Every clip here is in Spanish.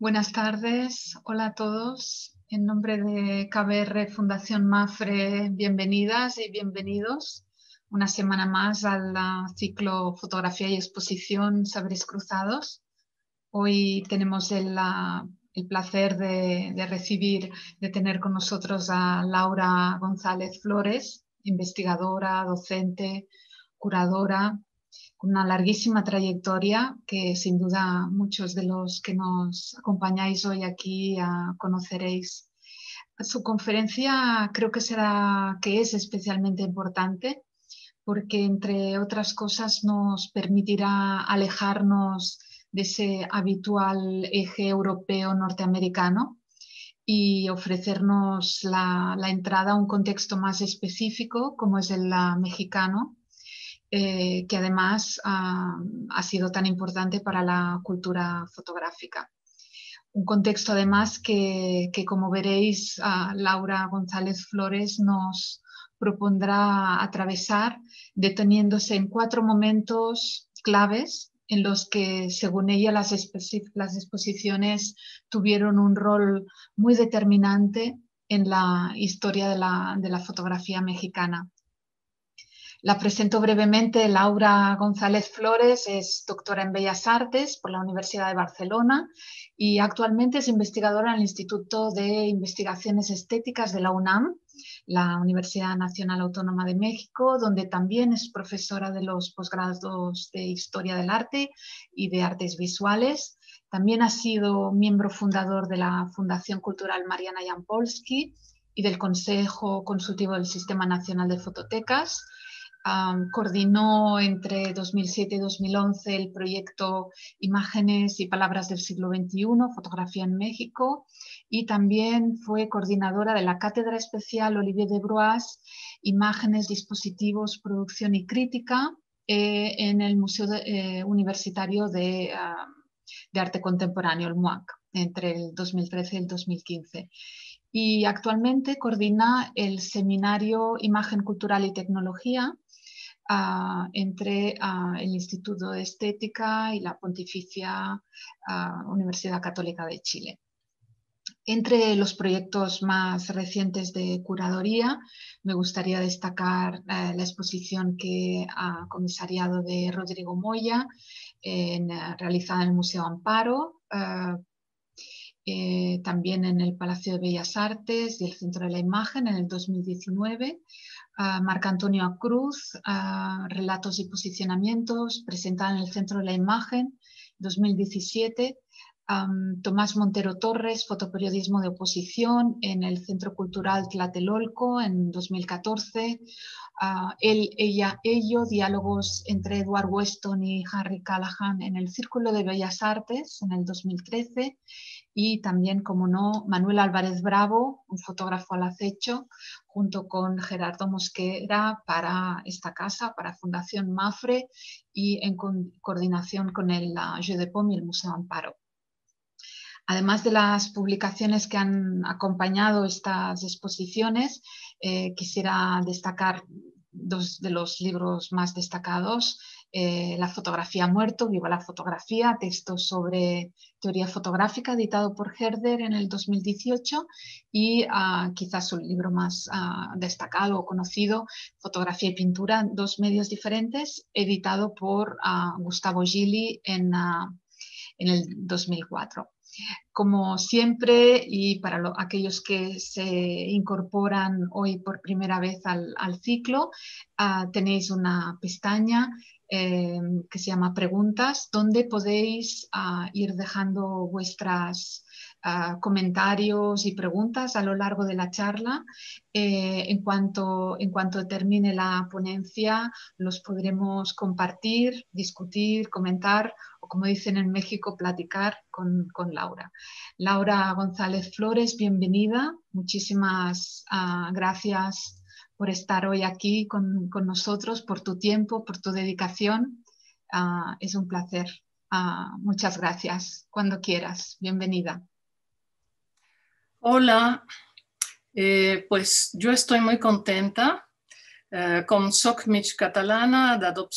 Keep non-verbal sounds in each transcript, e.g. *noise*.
Buenas tardes, hola a todos. En nombre de KBR Fundación Mafre, bienvenidas y bienvenidos una semana más al ciclo Fotografía y Exposición Saberes Cruzados. Hoy tenemos el, placer de, de, recibir, de tener con nosotros a Laura González Flores, investigadora, docente, curadora con una larguísima trayectoria que sin duda muchos de los que nos acompañáis hoy aquí conoceréis. Su conferencia creo que será que es especialmente importante porque entre otras cosas nos permitirá alejarnos de ese habitual eje europeo norteamericano y ofrecernos la, entrada a un contexto más específico como es el mexicano eh, que además ah, ha sido tan importante para la cultura fotográfica. Un contexto además que, como veréis, ah, Laura González Flores nos propondrá atravesar deteniéndose en cuatro momentos claves en los que, según ella, las, exposiciones tuvieron un rol muy determinante en la historia de la fotografía mexicana. La presento brevemente. Laura González Flores es doctora en Bellas Artes por la Universidad de Barcelona y actualmente es investigadora en el Instituto de Investigaciones Estéticas de la UNAM, la Universidad Nacional Autónoma de México, donde también es profesora de los posgrados de Historia del Arte y de Artes Visuales. También ha sido miembro fundador de la Fundación Cultural Mariana Jampolsky y del Consejo Consultivo del Sistema Nacional de Fototecas coordinó entre 2007 y 2011 el proyecto Imágenes y Palabras del siglo XXI, Fotografía en México, y también fue coordinadora de la Cátedra Especial Olivier de Broas, Imágenes, Dispositivos, Producción y Crítica eh, en el Museo eh, Universitario de, de Arte Contemporáneo, el MUAC, entre el 2013 y el 2015 y actualmente coordina el seminario Imagen Cultural y Tecnología Ah, entre ah, el Instituto de Estética y la Pontificia ah, Universidad Católica de Chile. Entre los proyectos más recientes de curaduría me gustaría destacar eh, la exposición que ha comisariado de Rodrigo Moya, en, eh, realizada en el Museo Amparo, eh, también en el Palacio de Bellas Artes y el Centro de la Imagen en el 2019, Marco Antonio Cruz, Relatos y Posicionamientos, presentada en el Centro de la Imagen, 2017. Mm, Tomás Montero Torres, Fotoperiodismo de Oposición, en el Centro Cultural Tlatelolco, en 2014. él, ella, ello, diálogos entre Edward Weston y Harry Callahan en el Círculo de Bellas Artes, en el 2013 y también, como no, Manuel Álvarez Bravo, un fotógrafo al acecho, junto con Gerardo Mosquera para esta casa, para Fundación Mafre y en coordinación con el Jeu de Pomme y el Museo Amparo. Además de las publicaciones que han acompañado estas exposiciones, eh, quisiera destacar dos de los libros más destacados, eh, la fotografía muerto, viva la fotografía, texto sobre teoría fotográfica editado por Herder en el 2018 y ah, quizás su libro más ah, destacado o conocido, Fotografía y Pintura, dos medios diferentes, editado por ah, Gustavo Gili en, el 2004. Como siempre, y para aquellos que se incorporan hoy por primera vez al, ciclo, tenéis una pestaña Em, que se llama Preguntas, donde podéis ah, ir dejando vuestras ah, comentarios y preguntas a lo largo de la charla. Eh, en, cuanto, en cuanto termine la ponencia, los podremos compartir, discutir, comentar o, como dicen en México, platicar con, Laura. Laura González Flores, bienvenida. Muchísimas ah, gracias por estar hoy aquí con, con nosotros, por tu tiempo, por tu dedicación. Ah, es un placer. Ah, muchas gracias. Cuando quieras, bienvenida. Hola, eh, pues yo estoy muy contenta. Eh, con com Catalana de catalana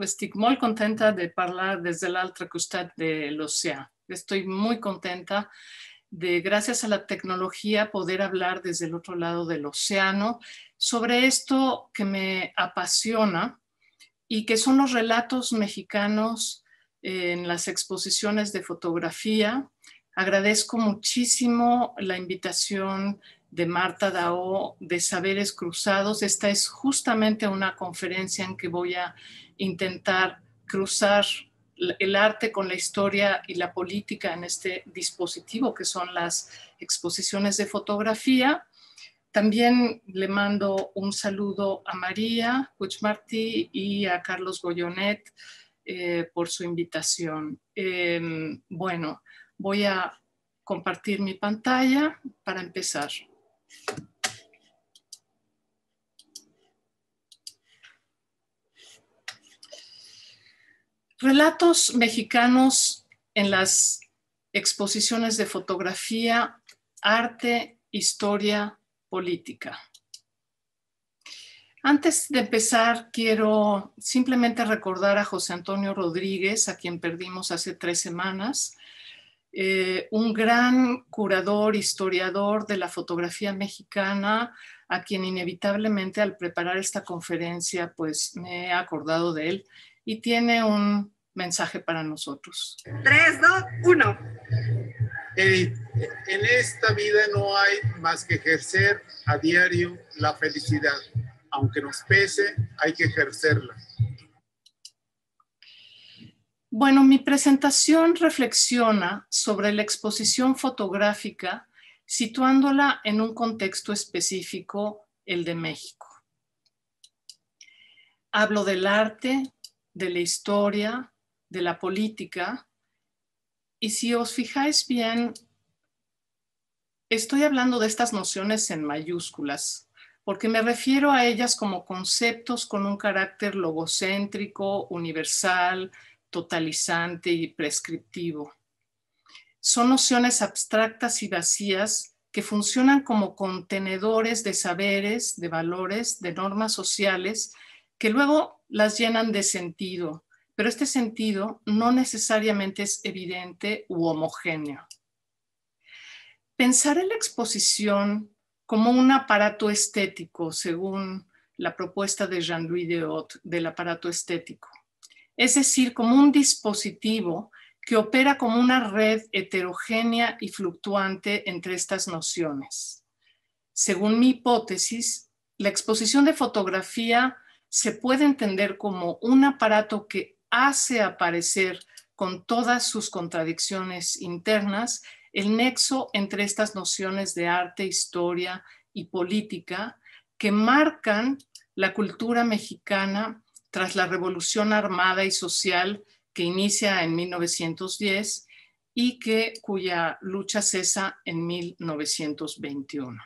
Estoy muy muy contenta de hablar desde el que usted del océano. Estoy muy contenta de, gracias a la tecnología, poder hablar desde el otro lado del océano sobre esto que me apasiona y que son los relatos mexicanos eh, en las exposiciones de fotografía. Agradezco muchísimo la invitación de Marta Dao de Saberes Cruzados. Esta es justamente una conferencia en que voy a intentar cruzar el arte con la historia y la política en este dispositivo que son las exposiciones de fotografía. También le mando un saludo a María Kuchmarty y a Carlos Goyonet eh, por su invitación. Em, bueno, voy a compartir mi pantalla para empezar. Relatos mexicanos en las exposiciones de fotografía, arte, historia, política. Antes de empezar, quiero simplemente recordar a José Antonio Rodríguez, a quien perdimos hace tres semanas, eh, un gran curador, historiador de la fotografía mexicana, a quien inevitablemente al preparar esta conferencia, pues me he acordado de él y tiene un mensaje para nosotros. 3, 2, 1. en esta vida no hay más que ejercer a diario la felicidad. Aunque nos pese, hay que ejercerla. Bueno, mi presentación reflexiona sobre la exposición fotográfica situándola en un contexto específico, el de México. Hablo del arte, de la historia, de la política. Y si os fijáis bien, estoy hablando de estas nociones en mayúsculas, porque me refiero a ellas como conceptos con un carácter logocéntrico, universal, totalizante y prescriptivo. Son nociones abstractas y vacías que funcionan como contenedores de saberes, de valores, de normas sociales, que luego las llenan de sentido, pero este sentido no necesariamente es evidente u homogéneo. Pensar en la exposición como un aparato estético, según la propuesta de Jean-Louis Deot del aparato estético, es decir, como un dispositivo que opera como una red heterogénea y fluctuante entre estas nociones. Según mi hipótesis, la exposición de fotografía se puede entender como un aparato que hace aparecer con todas sus contradicciones internas el nexo entre estas nociones de arte, historia y política que marcan la cultura mexicana tras la revolución armada y social que inicia en 1910 y que cuya lucha cesa en 1921.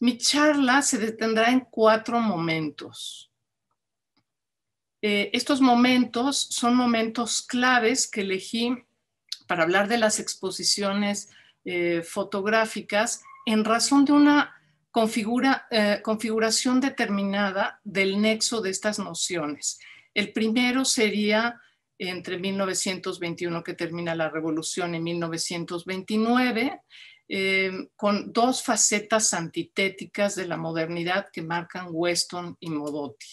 Mi charla se detendrá en cuatro momentos. Eh, estos momentos son momentos claves que elegí para hablar de las exposiciones eh, fotográficas en razón de una eh, configuración determinada del nexo de estas nociones. El primero sería entre 1921 que termina la revolución y 1929 eh, con dos facetas antitéticas de la modernidad que marcan Weston y Modotti.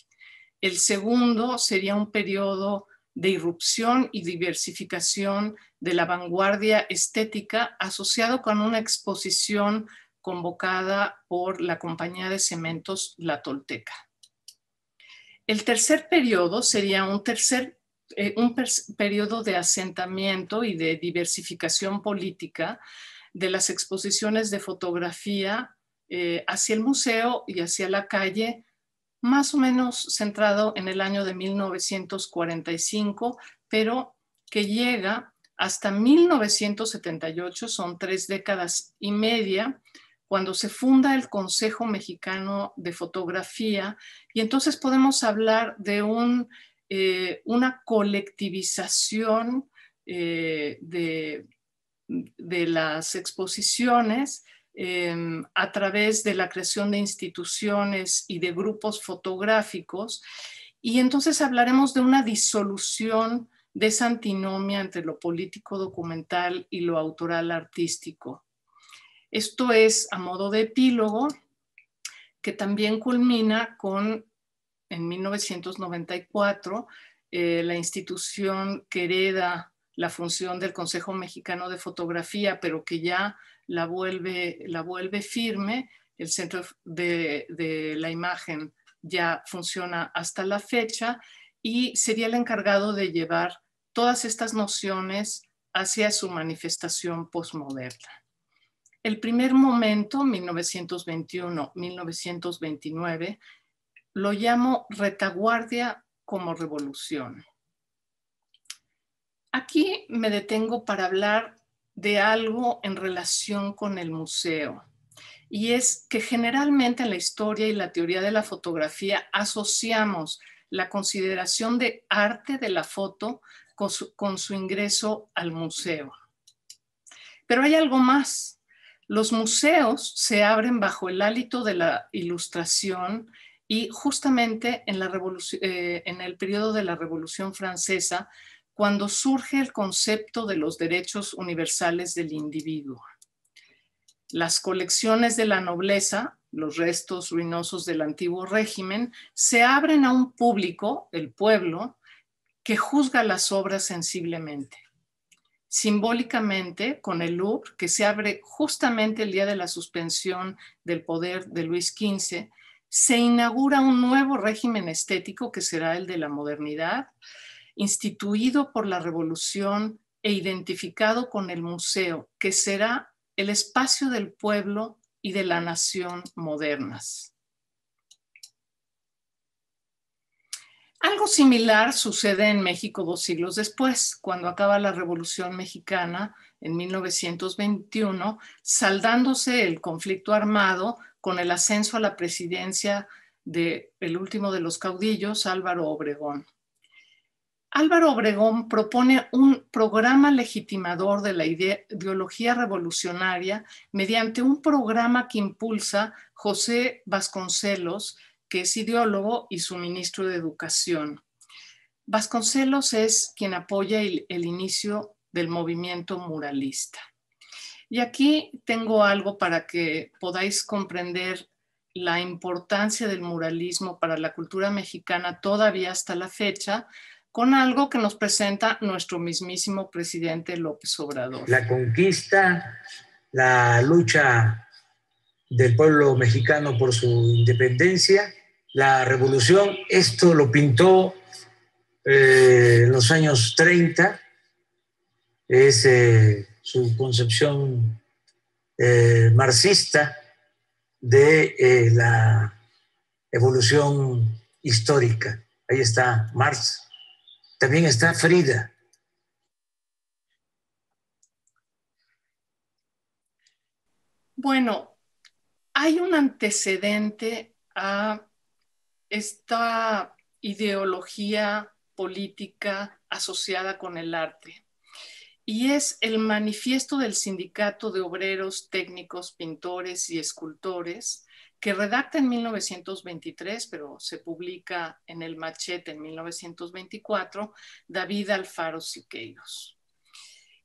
El segundo sería un periodo de irrupción y diversificación de la vanguardia estética asociado con una exposición convocada por la compañía de cementos La Tolteca. El tercer periodo sería un eh, un periodo de asentamiento y de diversificación política de las exposiciones de fotografía eh, hacia el museo y hacia la calle, más o menos centrado en el año de 1945, pero que llega hasta 1978, son tres décadas y media, cuando se funda el Consejo Mexicano de Fotografía, y entonces podemos hablar de un, eh, una colectivización eh, de, de las exposiciones em, a través de la creación de instituciones y de grupos fotográficos. Y entonces hablaremos de una disolución de esa antinomia entre lo político documental y lo autoral artístico. Esto es a modo de epílogo, que también culmina con, en 1994, eh, la institución quereda la función del Consejo Mexicano de Fotografía, pero que ya la vuelve, la vuelve firme, el Centro de, de la Imagen ya funciona hasta la fecha y sería el encargado de llevar todas estas nociones hacia su manifestación postmoderna. El primer momento, 1921-1929, lo llamo retaguardia como revolución. Aquí me detengo para hablar de algo en relación con el museo, y es que generalmente en la historia y la teoría de la fotografía asociamos la consideración de arte de la foto con su, ingreso al museo. Pero hay algo más. Los museos se abren bajo el hálito de la ilustración y justamente en, eh, en el periodo de la Revolución Francesa cuando surge el concepto de los derechos universales del individuo. Las colecciones de la nobleza, los restos ruinosos del antiguo régimen, se abren a un público, el pueblo, que juzga las obras sensiblemente. Simbólicamente, con el Louvre, que se abre justamente el día de la suspensión del poder de Luis XV, se inaugura un nuevo régimen estético que será el de la modernidad, instituido por la revolución e identificado con el museo, que será el espacio del pueblo y de la nación modernas. Algo similar sucede en México dos siglos después, cuando acaba la Revolución Mexicana en 1921, saldándose el conflicto armado con el ascenso a la presidencia del último de los caudillos, Álvaro Obregón. Álvaro Obregón propone un programa legitimador de la ideología revolucionaria mediante un programa que impulsa José Vasconcelos, que es ideólogo y su ministro de Educación. Vasconcelos es quien apoya el, el inicio del movimiento muralista. Y aquí tengo algo para que podáis comprender la importancia del muralismo para la cultura mexicana todavía hasta la fecha, con algo que nos presenta nuestro mismísimo presidente López Obrador. La conquista, la lucha del pueblo mexicano por su independencia, la revolución, esto lo pintó eh, en los años 30, es eh, su concepción eh, marxista de la evolución histórica. Ahí está Marx también está Frida. Bueno, hay un antecedente a esta ideología política asociada con el arte y es el manifiesto del Sindicato de Obreros Técnicos, Pintores y Escultores que redacta en 1923, pero se publica en el Machete en 1924, David Alfaro Siqueiros.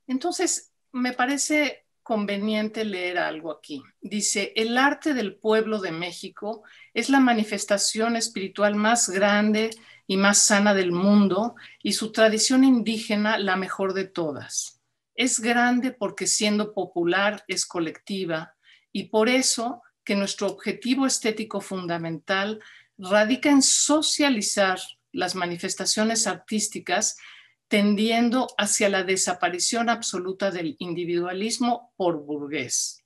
Entonces, me parece conveniente leer algo aquí. Dice, el arte del pueblo de México es la manifestación espiritual más grande y más sana del mundo y su tradición indígena la mejor de todas. Es grande porque siendo popular es colectiva y por eso que nuestro objetivo estético fundamental radica en socializar las manifestaciones artísticas tendiendo hacia la desaparición absoluta del individualismo por burgués.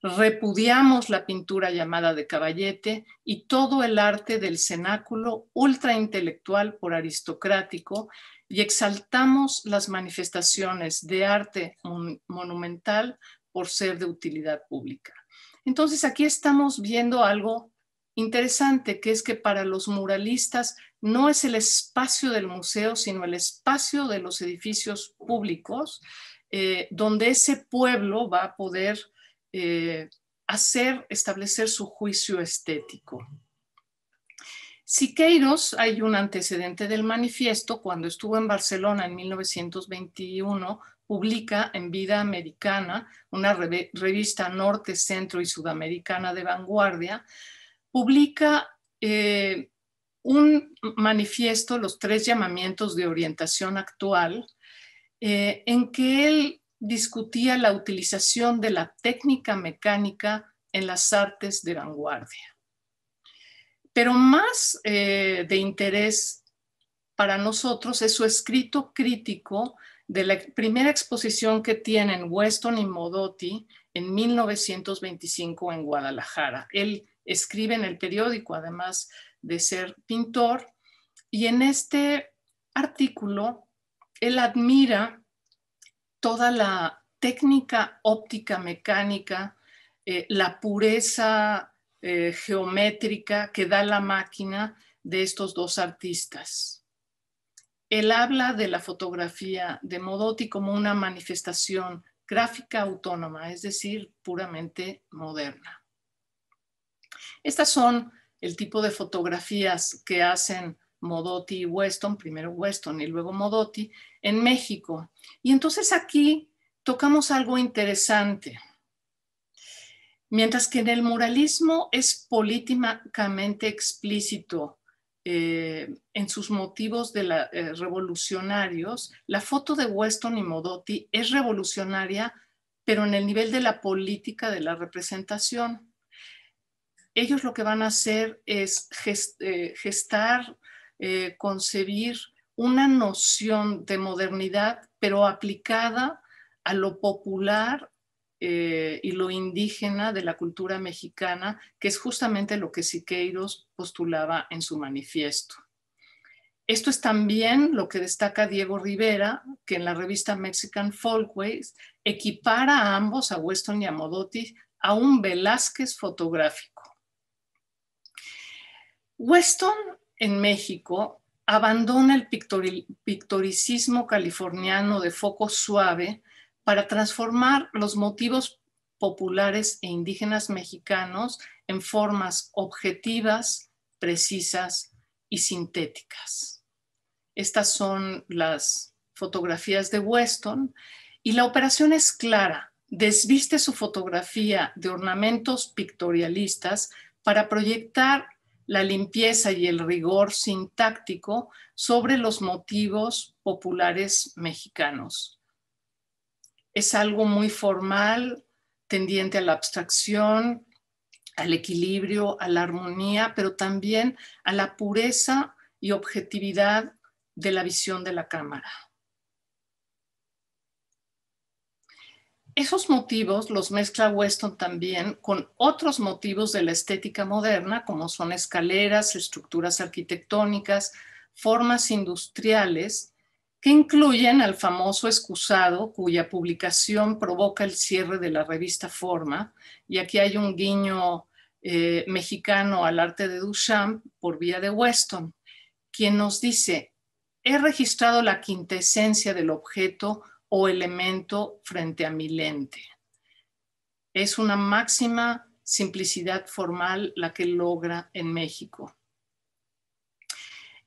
Repudiamos la pintura llamada de caballete y todo el arte del cenáculo ultraintelectual por aristocrático y exaltamos las manifestaciones de arte monumental por ser de utilidad pública. Entonces aquí estamos viendo algo interesante, que es que para los muralistas no es el espacio del museo, sino el espacio de los edificios públicos, eh, donde ese pueblo va a poder eh, hacer, establecer su juicio estético. Siqueiros, hay un antecedente del manifiesto, cuando estuvo en Barcelona en 1921, publica en Vida Americana, una revista norte, centro y sudamericana de vanguardia, publica eh, un manifiesto, los tres llamamientos de orientación actual, eh, en que él discutía la utilización de la técnica mecánica en las artes de vanguardia. Pero más eh, de interés para nosotros es su escrito crítico de la primera exposición que tienen Weston y Modotti en 1925 en Guadalajara. Él escribe en el periódico, además de ser pintor, y en este artículo él admira toda la técnica óptica mecánica, eh, la pureza eh, geométrica que da la máquina de estos dos artistas. Él habla de la fotografía de Modotti como una manifestación gráfica autónoma, es decir, puramente moderna. Estas son el tipo de fotografías que hacen Modotti y Weston, primero Weston y luego Modotti, en México. Y entonces aquí tocamos algo interesante. Mientras que en el muralismo es políticamente explícito eh, en sus motivos de eh, revolucionarios, la foto de Weston y Modotti es revolucionaria, pero en el nivel de la política de la representación. Ellos lo que van a hacer es eh, gestar, concebir una noción de modernidad, pero aplicada a lo popular, eh, y lo indígena de la cultura mexicana, que es justamente lo que Siqueiros postulaba en su manifiesto. Esto es también lo que destaca Diego Rivera, que en la revista Mexican Folkways equipara a ambos, a Weston y a Modotti, a un Velázquez fotográfico. Weston en México abandona el pictoricismo californiano de foco suave para transformar los motivos populares e indígenas mexicanos en formas objetivas, precisas y sintéticas. Estas son las fotografías de Weston y la operación es clara. Desviste su fotografía de ornamentos pictorialistas para proyectar la limpieza y el rigor sintáctico sobre los motivos populares mexicanos es algo muy formal, tendiente a la abstracción, al equilibrio, a la armonía, pero también a la pureza y objetividad de la visión de la cámara. Esos motivos los mezcla Weston también con otros motivos de la estética moderna, como son escaleras, estructuras arquitectónicas, formas industriales que incluyen al famoso excusado cuya publicación provoca el cierre de la revista Forma, y aquí hay un guiño eh, mexicano al arte de Duchamp por vía de Weston, quien nos dice, he registrado la quintesencia del objeto o elemento frente a mi lente. Es una máxima simplicidad formal la que logra en México.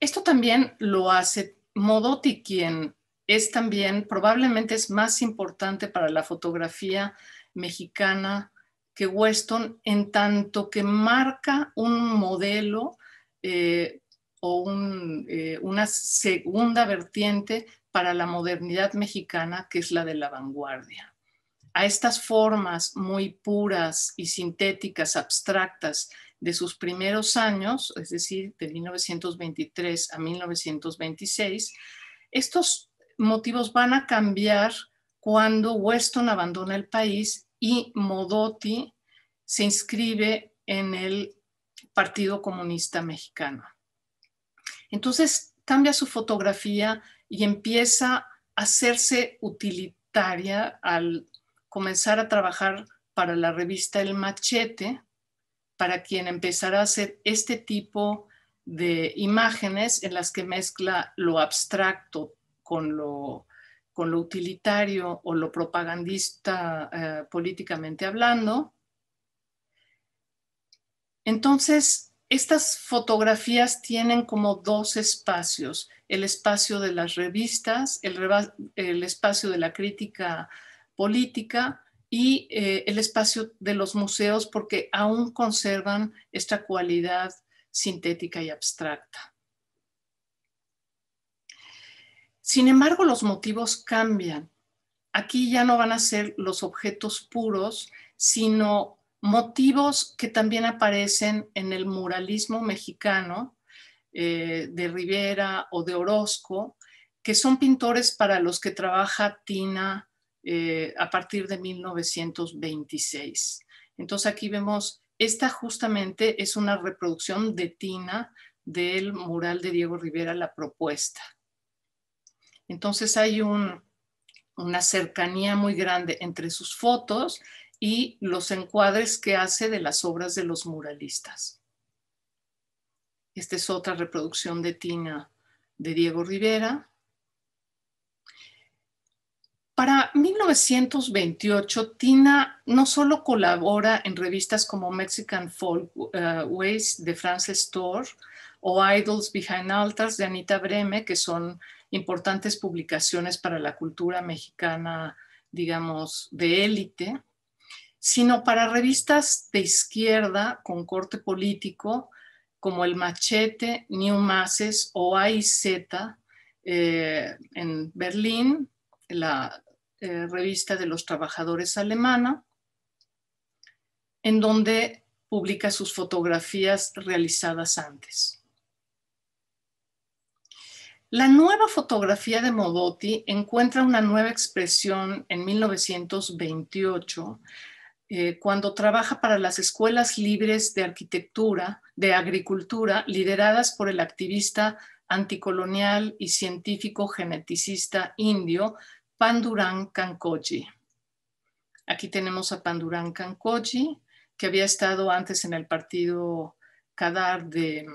Esto también lo hace Modotti quien es también, probablemente es más importante para la fotografía mexicana que Weston, en tanto que marca un modelo eh, o eh, una segunda vertiente para la modernidad mexicana, que es la de la vanguardia. A estas formas muy puras y sintéticas, abstractas, de sus primeros años, es decir, de 1923 a 1926, estos motivos van a cambiar cuando Weston abandona el país y Modotti se inscribe en el Partido Comunista Mexicano. Entonces cambia su fotografía y empieza a hacerse utilitaria al comenzar a trabajar para la revista El Machete, para quien empezará a hacer este tipo de imágenes en las que mezcla lo abstracto con lo, utilitario o lo propagandista eh, políticamente hablando. Entonces, estas fotografías tienen como dos espacios, el espacio de las revistas, el espacio de la crítica política y eh, el espacio de los museos porque aún conservan esta cualidad sintética y abstracta. Sin embargo, los motivos cambian. Aquí ya no van a ser los objetos puros, sino motivos que también aparecen en el muralismo mexicano eh, de Rivera o de Orozco, que son pintores para los que trabaja Tina eh, a partir de 1926. Entonces aquí vemos, esta justamente es una reproducción de Tina del mural de Diego Rivera, La Propuesta. Entonces hay una cercanía muy grande entre sus fotos y los encuadres que hace de las obras de los muralistas. Esta es otra reproducción de Tina de Diego Rivera. Para 1928, Tina no solo colabora en revistas como Mexican Folkways uh, de Frances store o Idols Behind Altars de Anita Breme, que son importantes publicaciones para la cultura mexicana, digamos, de élite, sino para revistas de izquierda con corte político como El Machete, New Masses o AIZ eh, en Berlín, la eh, revista de los Trabajadores Alemana, en donde publica sus fotografías realizadas antes. La nueva fotografía de Modotti encuentra una nueva expresión en 1928, eh, cuando trabaja para las escuelas libres de arquitectura, de agricultura, lideradas por el activista anticolonial y científico geneticista indio Pandurán Kankoji. Aquí tenemos a Pandurán Kankoji, que había estado antes en el partido Cadar de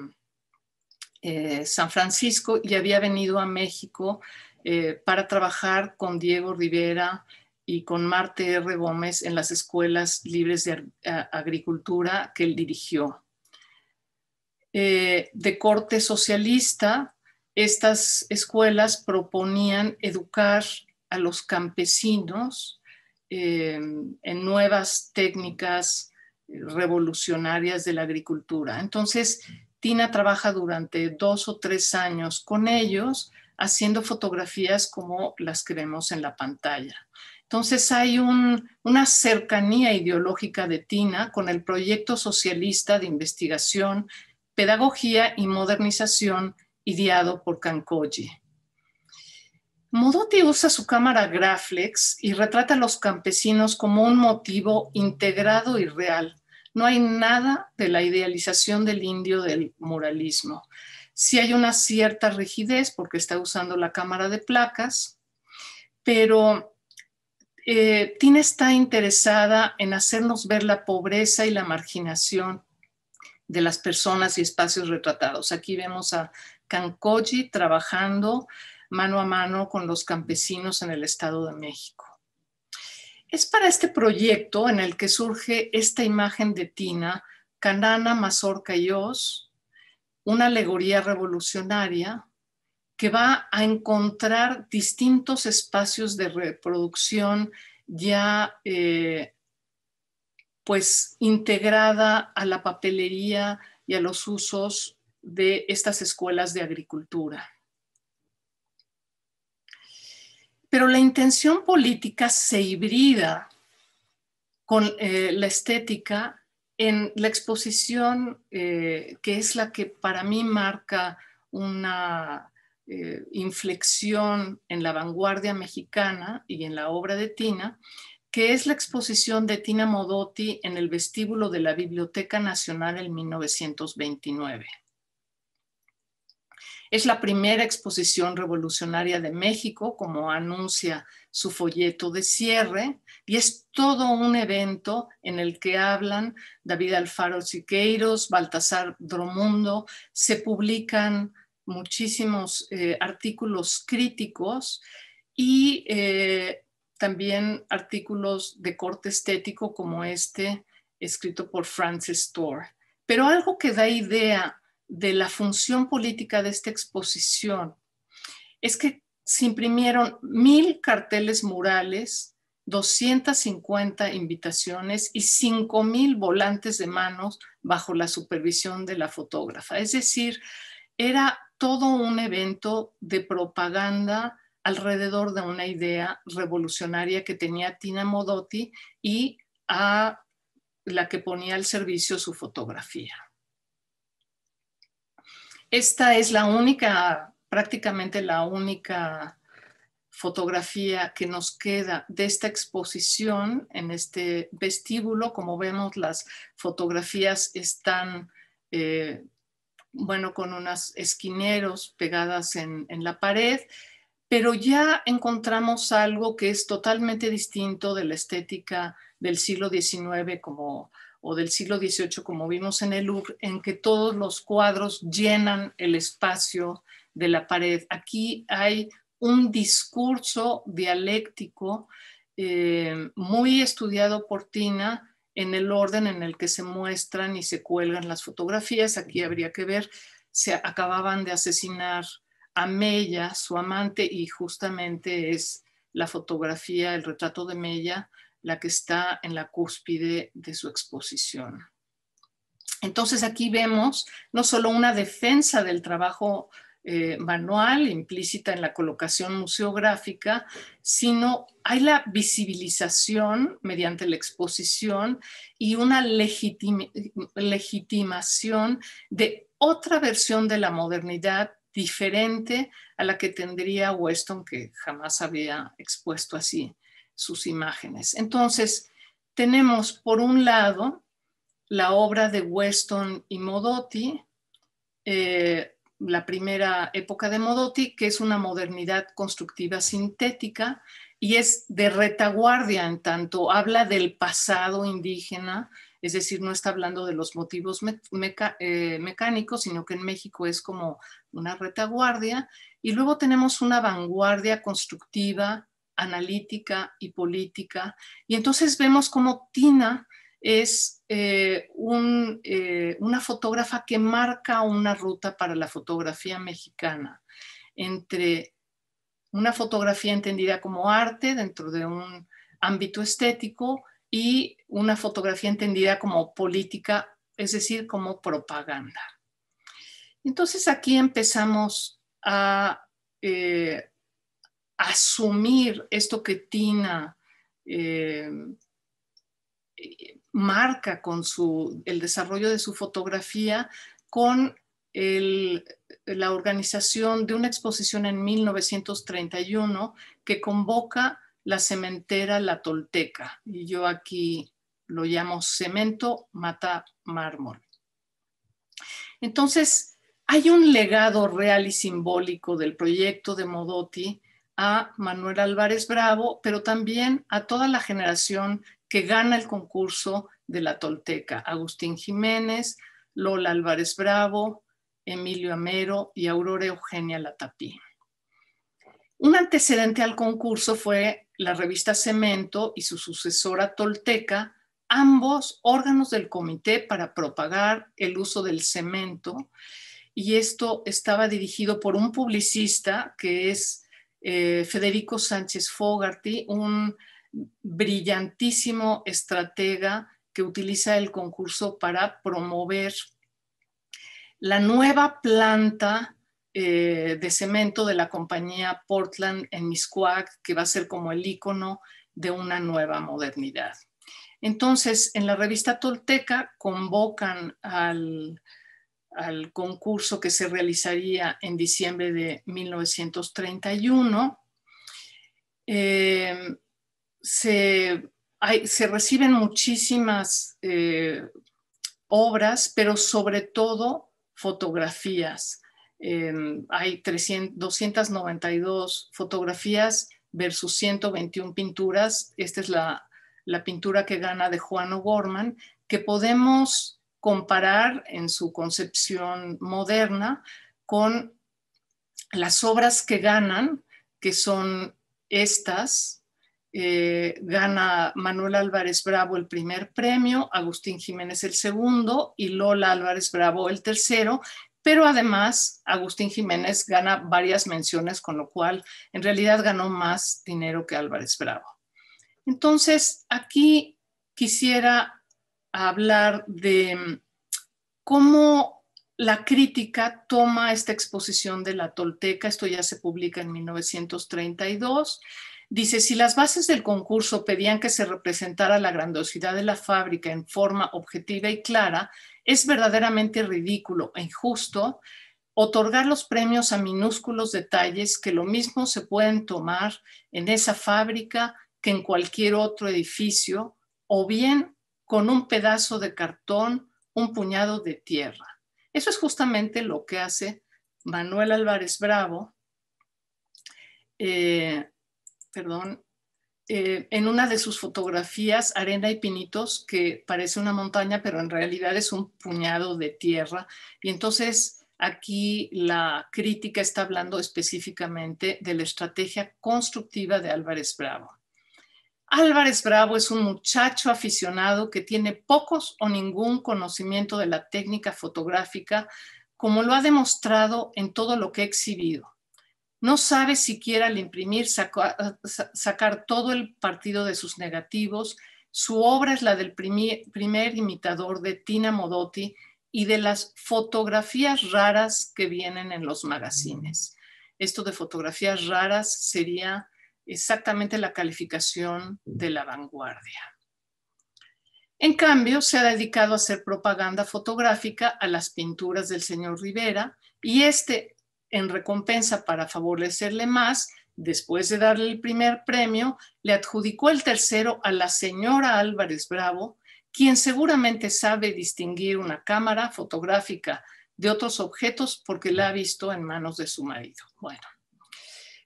eh, San Francisco y había venido a México eh, para trabajar con Diego Rivera y con Marte R. Gómez en las escuelas libres de agricultura que él dirigió. Eh, de corte socialista, estas escuelas proponían educar a los campesinos eh, en nuevas técnicas eh, revolucionarias de la agricultura. Entonces, Tina trabaja durante dos o tres años con ellos haciendo fotografías como las que vemos en la pantalla. Entonces hay una cercanía ideológica de Tina con el proyecto socialista de investigación, pedagogía y modernización ideado por Cancoye. Modotti usa su cámara Graflex y retrata a los campesinos como un motivo integrado y real. No hay nada de la idealización del indio del muralismo. Sí hay una cierta rigidez porque está usando la cámara de placas, pero eh, Tina está interesada en hacernos ver la pobreza y la marginación de las personas y espacios retratados. Aquí vemos a Kankoji trabajando mano a mano con los campesinos en el Estado de México. Es para este proyecto en el que surge esta imagen de Tina, Canana, Mazorca y Oz, una alegoría revolucionaria que va a encontrar distintos espacios de reproducción ya eh, pues integrada a la papelería y a los usos de estas escuelas de agricultura. Pero la intención política se hibrida con eh, la estética en la exposición eh, que es la que para mí marca una eh, inflexión en la vanguardia mexicana y en la obra de Tina, que es la exposición de Tina Modotti en el vestíbulo de la Biblioteca Nacional en 1929. Es la primera exposición revolucionaria de México, como anuncia su folleto de cierre, y es todo un evento en el que hablan David Alfaro Siqueiros, Baltasar Dromundo, se publican muchísimos eh, artículos críticos y eh, también artículos de corte estético como este escrito por Francis Thor. Pero algo que da idea de la función política de esta exposición es que se imprimieron mil carteles murales, 250 invitaciones y 5000 volantes de manos bajo la supervisión de la fotógrafa. Es decir, era todo un evento de propaganda alrededor de una idea revolucionaria que tenía Tina Modotti y a la que ponía al servicio su fotografía. Esta es la única, prácticamente la única fotografía que nos queda de esta exposición en este vestíbulo. Como vemos, las fotografías están, eh, bueno, con unos esquineros pegadas en, en la pared pero ya encontramos algo que es totalmente distinto de la estética del siglo XIX como o del siglo XVIII, como vimos en el Louvre, en que todos los cuadros llenan el espacio de la pared. Aquí hay un discurso dialéctico eh, muy estudiado por Tina en el orden en el que se muestran y se cuelgan las fotografías. Aquí habría que ver, se acababan de asesinar a Mella, su amante, y justamente es la fotografía, el retrato de Mella, la que está en la cúspide de su exposición. Entonces aquí vemos no solo una defensa del trabajo eh, manual implícita en la colocación museográfica, sino hay la visibilización mediante la exposición y una legitimación de otra versión de la modernidad diferente a la que tendría Weston, que jamás había expuesto así sus imágenes. Entonces, tenemos por un lado la obra de Weston y Modotti, eh, la primera época de Modotti, que es una modernidad constructiva sintética y es de retaguardia en tanto habla del pasado indígena, es decir, no está hablando de los motivos eh, mecánicos, sino que en México es como una retaguardia. Y luego tenemos una vanguardia constructiva analítica y política. Y entonces vemos cómo Tina es eh, eh, una fotógrafa que marca una ruta para la fotografía mexicana entre una fotografía entendida como arte dentro de un ámbito estético y una fotografía entendida como política, es decir, como propaganda. Entonces aquí empezamos a eh, asumir esto que Tina eh, marca con su, el desarrollo de su fotografía con la organización de una exposición en 1931 que convoca la cementera La Tolteca. Y yo aquí lo llamo cemento mata mármol. Entonces, hay un legado real y simbólico del proyecto de Modotti a Manuel Álvarez Bravo, pero también a toda la generación que gana el concurso de la Tolteca, Agustín Jiménez, Lola Álvarez Bravo, Emilio Amero y Aurora Eugenia Latapí. Un antecedente al concurso fue la revista Cemento y su sucesora Tolteca, ambos órganos del comité para propagar el uso del cemento. Y esto estaba dirigido por un publicista que es eh, Federico Sánchez Fogarty, un brillantísimo estratega que utiliza el concurso para promover la nueva planta eh, de cemento de la compañía Portland en Miscuac, que va a ser como el icono de una nueva modernidad. Entonces, en la revista Tolteca convocan al, al concurso que se realizaría en diciembre de 1931. Eh, se, reciben muchísimas eh, obras, pero sobre todo fotografías. Em, hay 292 fotografías versus 121 pinturas. Esta es la, la pintura que gana de Juan O'Gorman, que podemos comparar en su concepción moderna con las obras que ganan, que son estas. Eh, gana Manuel Álvarez Bravo el primer premio, Agustín Jiménez el segundo y Lola Álvarez Bravo el tercero, pero además Agustín Jiménez gana varias menciones, con lo cual en realidad ganó más dinero que Álvarez Bravo. Entonces, aquí quisiera a hablar de mm, cómo la crítica toma esta exposición de la tolteca, esto ya se publica en 1932. Dice, si las bases del concurso pedían que se representara la grandiosidad de la fábrica en forma objetiva y clara, es verdaderamente ridículo e injusto otorgar los premios a minúsculos detalles que lo mismo se pueden tomar en esa fábrica que en cualquier otro edificio, o bien con un pedazo de cartón, un puñado de tierra. Eso es justamente lo que hace Manuel Álvarez Bravo, eh, perdón, eh, en una de sus fotografías, Arena y Pinitos, que parece una montaña, pero en realidad es un puñado de tierra. Y entonces aquí la crítica está hablando específicamente de la estrategia constructiva de Álvarez Bravo. Álvarez Bravo es un muchacho aficionado que tiene pocos o ningún conocimiento de la técnica fotográfica, como lo ha demostrado en todo lo que ha exhibido. No sabe siquiera al imprimir sacar todo el partido de sus negativos. Su obra es la del primer imitador de Tina Modotti y de las fotografías raras que vienen en los magazines. Esto de fotografías raras sería exactamente la calificación de la vanguardia. En cambio, se ha dedicado a hacer propaganda fotográfica a las pinturas del señor Rivera y este, en recompensa para favorecerle más, después de darle el primer premio, le adjudicó el tercero a la señora Álvarez Bravo, quien seguramente sabe distinguir una cámara fotográfica de otros objetos porque la ha visto en manos de su marido. Bueno,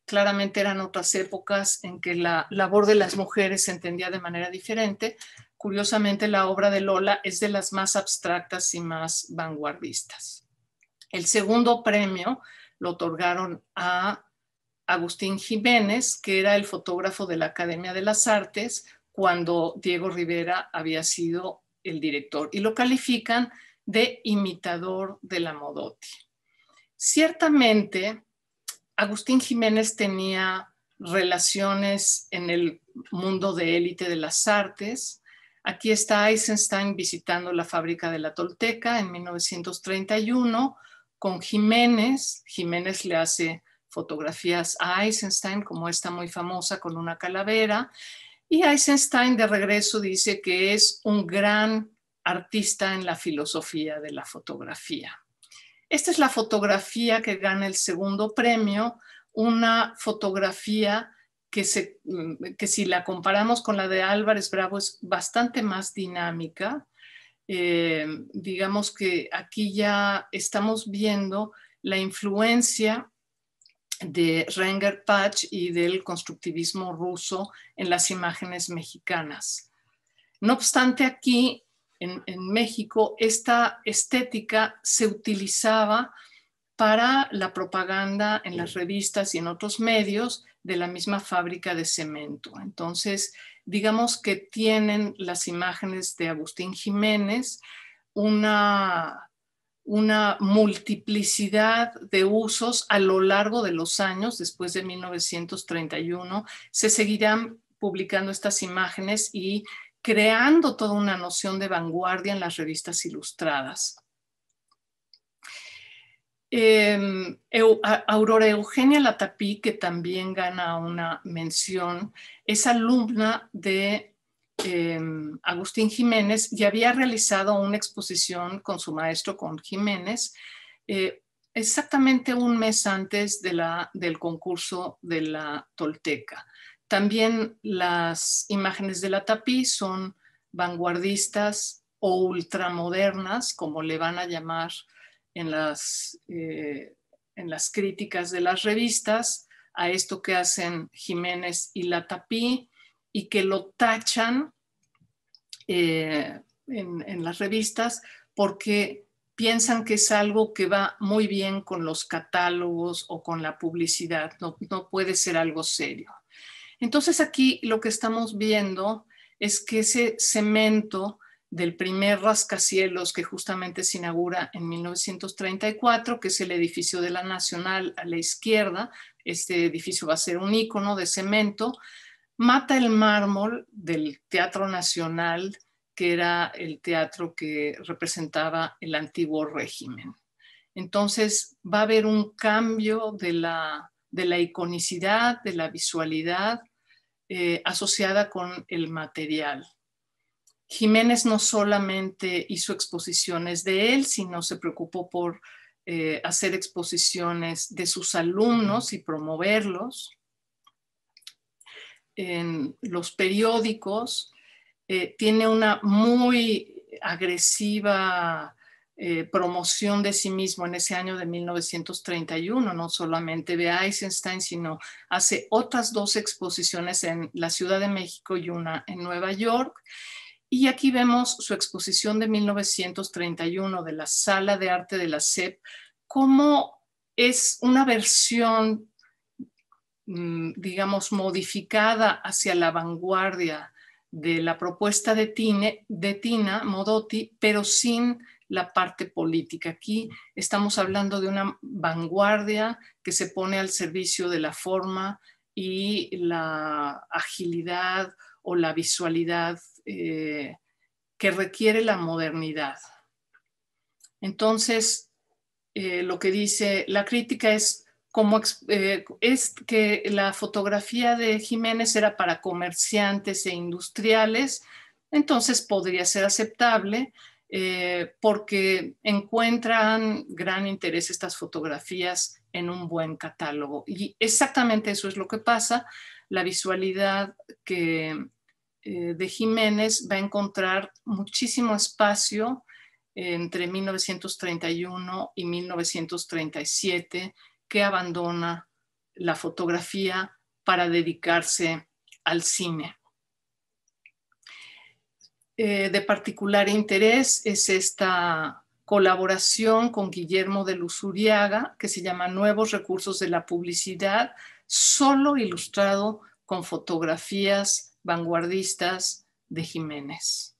Claramente eran otras épocas en que la labor de las mujeres se entendía de manera diferente. Curiosamente, la obra de Lola es de las más abstractas y más vanguardistas. El segundo premio lo otorgaron a Agustín Jiménez, que era el fotógrafo de la Academia de las Artes cuando Diego Rivera había sido el director, y lo califican de imitador de la Modotti. Ciertamente, Agustín Jiménez tenía relaciones en el mundo de élite de las artes. Aquí está Eisenstein visitando la fábrica de la Tolteca en 1931 con Jiménez. Jiménez le hace fotografías a Eisenstein, como esta muy famosa con una calavera. Y Eisenstein de regreso dice que es un gran artista en la filosofía de la fotografía. Esta es la fotografía que gana el segundo premio, una fotografía mm, que, si la comparamos con la de Álvarez Bravo es bastante más dinámica. Eh, digamos que aquí ya estamos viendo la influencia de Renger Patch y del constructivismo ruso en las imágenes mexicanas. No obstante, aquí en, México, esta estética se utilizaba para la propaganda en las revistas y en otros medios de la misma fábrica de cemento. Entonces, digamos que tienen las imágenes de Agustín Jiménez una, una multiplicidad de usos a lo largo de los años, después de 1931, se seguirán publicando estas imágenes y creando toda una noción de vanguardia en las revistas ilustradas. Em, Aurora Eugenia Latapí, que también gana una mención, es alumna de em, Agustín Jiménez y había realizado una exposición con su maestro, con Jiménez, eh, exactamente un mes antes del concurso de la Tolteca. También las imágenes de la tapí son vanguardistas o ultramodernas, como le van a llamar eh, en las, críticas de las revistas, a esto que hacen Jiménez y la tapí y que lo tachan eh, en, las revistas porque piensan que es algo que va muy bien con los catálogos o con la publicidad, no puede ser algo serio. Entonces aquí lo que estamos viendo es que ese cemento del primer rascacielos que justamente se inaugura en 1934, que es el edificio de la Nacional a la izquierda, este edificio va a ser un ícono de cemento, mata el mármol del Teatro Nacional, que era el teatro que representaba el antiguo régimen. Entonces va a haber un cambio de la de la iconicidad, de la visualidad eh, asociada con el material. Jiménez no solamente hizo exposiciones de él, sino se preocupó por eh, hacer exposiciones de sus alumnos y promoverlos en los periódicos. Eh, tiene una muy agresiva eh, promoción de sí mismo en ese año de 1931. No solamente ve a Eisenstein, sino hace otras dos exposiciones en la Ciudad de México y una en Nueva York. Y aquí vemos su exposición de 1931 de la Sala de Arte de la SEP, como es una versión, mm, digamos, modificada hacia la vanguardia de la propuesta de Tina Modotti, pero sin la parte política. Aquí estamos hablando de una vanguardia que se pone al servicio de la forma y la agilidad o la visualidad eh, que requiere la modernidad. Entonces, eh, lo que dice la crítica es, como, eh, es que la fotografía de Jiménez era para comerciantes e industriales, entonces podría ser aceptable, eh, porque encuentran gran interés estas fotografías en un buen catálogo. Y exactamente eso es lo que pasa. La visualidad que, eh, de Jiménez va a encontrar muchísimo espacio entre 1931 y 1937 que abandona la fotografía para dedicarse al cine. Eh, de particular interés es esta colaboración con Guillermo de Luzuriaga, que se llama Nuevos Recursos de la Publicidad, solo ilustrado con fotografías vanguardistas de Jiménez.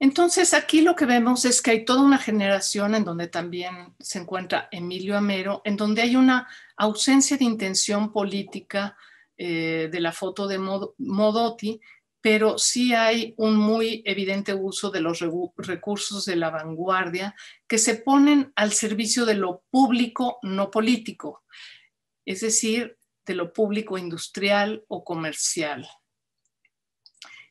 Entonces aquí lo que vemos es que hay toda una generación en donde también se encuentra Emilio Amero, en donde hay una ausencia de intención política eh, de la foto de Modotti, pero sí hay un muy evidente uso de los recursos de la vanguardia que se ponen al servicio de lo público no político, es decir, de lo público industrial o comercial.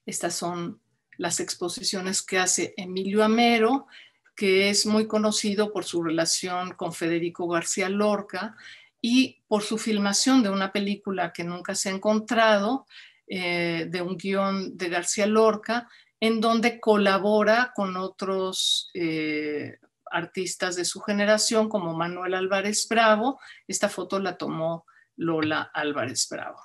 Estas son las exposiciones que hace Emilio Amero, que es muy conocido por su relación con Federico García Lorca y por su filmación de una película que nunca se ha encontrado, eh, de un guión de García Lorca, en donde colabora con otros eh, artistas de su generación, como Manuel Álvarez Bravo. Esta foto la tomó Lola Álvarez Bravo.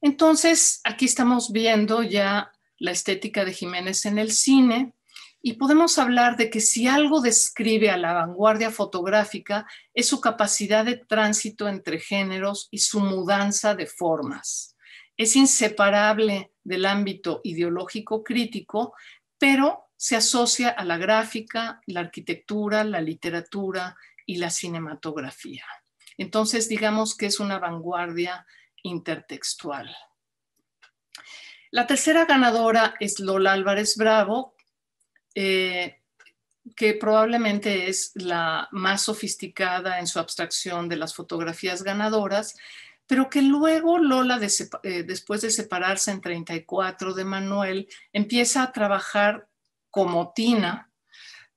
Entonces, aquí estamos viendo ya la estética de Jiménez en el cine y podemos hablar de que si algo describe a la vanguardia fotográfica es su capacidad de tránsito entre géneros y su mudanza de formas es inseparable del ámbito ideológico crítico, pero se asocia a la gráfica, la arquitectura, la literatura y la cinematografía. Entonces, digamos que es una vanguardia intertextual. La tercera ganadora es Lola Álvarez Bravo, eh, que probablemente es la más sofisticada en su abstracción de las fotografías ganadoras, pero que luego Lola, eh, después de separarse en 34 de Manuel, empieza a trabajar como Tina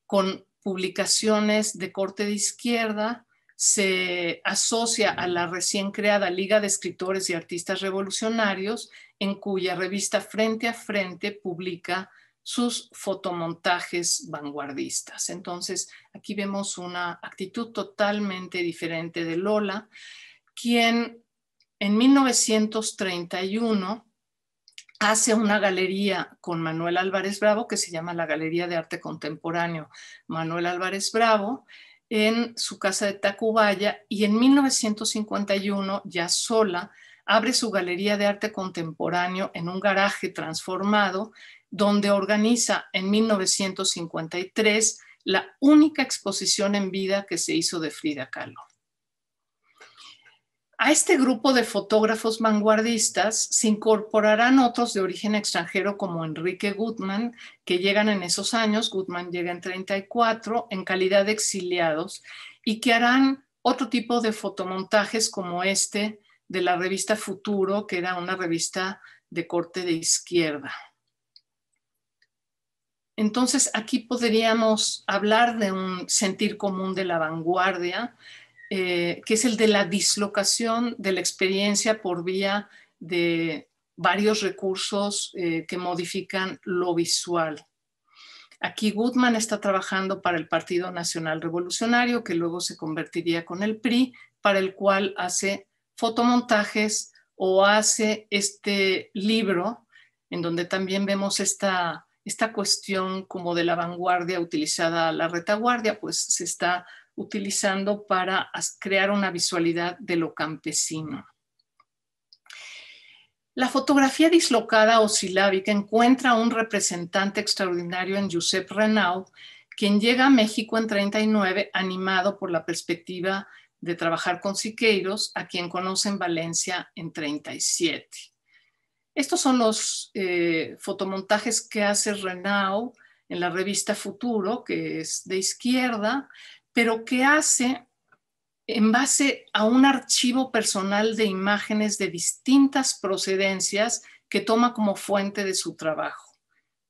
con publicaciones de corte de izquierda, se asocia a la recién creada Liga de Escritores y Artistas Revolucionarios, en cuya revista Frente a Frente publica sus fotomontajes vanguardistas. Entonces, aquí vemos una actitud totalmente diferente de Lola, quien en 1931 hace una galería con Manuel Álvarez Bravo que se llama la Galería de Arte Contemporáneo Manuel Álvarez Bravo en su casa de Tacubaya y en 1951 ya sola abre su galería de arte contemporáneo en un garaje transformado donde organiza en 1953 la única exposición en vida que se hizo de Frida Kahlo. A este grupo de fotógrafos vanguardistas se incorporarán otros de origen extranjero como Enrique Gutman, que llegan en esos años, Gutmann llega en 34, en calidad de exiliados, y que harán otro tipo de fotomontajes como este de la revista Futuro, que era una revista de corte de izquierda. Entonces aquí podríamos hablar de un sentir común de la vanguardia, eh, que es el de la dislocación de la experiencia por vía de varios recursos eh, que modifican lo visual. Aquí Goodman está trabajando para el Partido Nacional Revolucionario, que luego se convertiría con el PRI, para el cual hace fotomontajes o hace este libro, en donde también vemos esta, esta cuestión como de la vanguardia utilizada a la retaguardia, pues se está utilizando para crear una visualidad de lo campesino. La fotografía dislocada o silábica encuentra un representante extraordinario en Giuseppe Renaud, quien llega a México en 39 animado por la perspectiva de trabajar con Siqueiros, a quien conoce en Valencia en 37. Estos son los eh, fotomontajes que hace Renau en la revista Futuro, que es de izquierda, pero que hace en base a un archivo personal de imágenes de distintas procedencias que toma como fuente de su trabajo.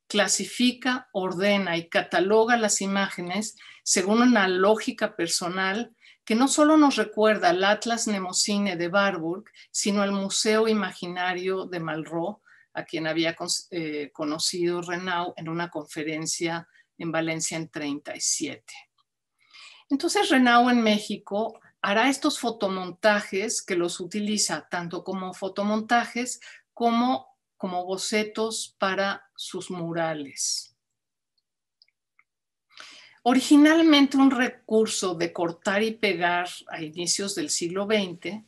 Clasifica, ordena y cataloga las imágenes según una lógica personal que no solo nos recuerda al Atlas Nemocine de Barburg, sino al Museo Imaginario de Malraux, a quien había eh, conocido Renau en una conferencia en Valencia en 37. Entonces Renau en México hará estos fotomontajes que los utiliza tanto como fotomontajes como como bocetos para sus murales. Originalmente un recurso de cortar y pegar a inicios del siglo XX,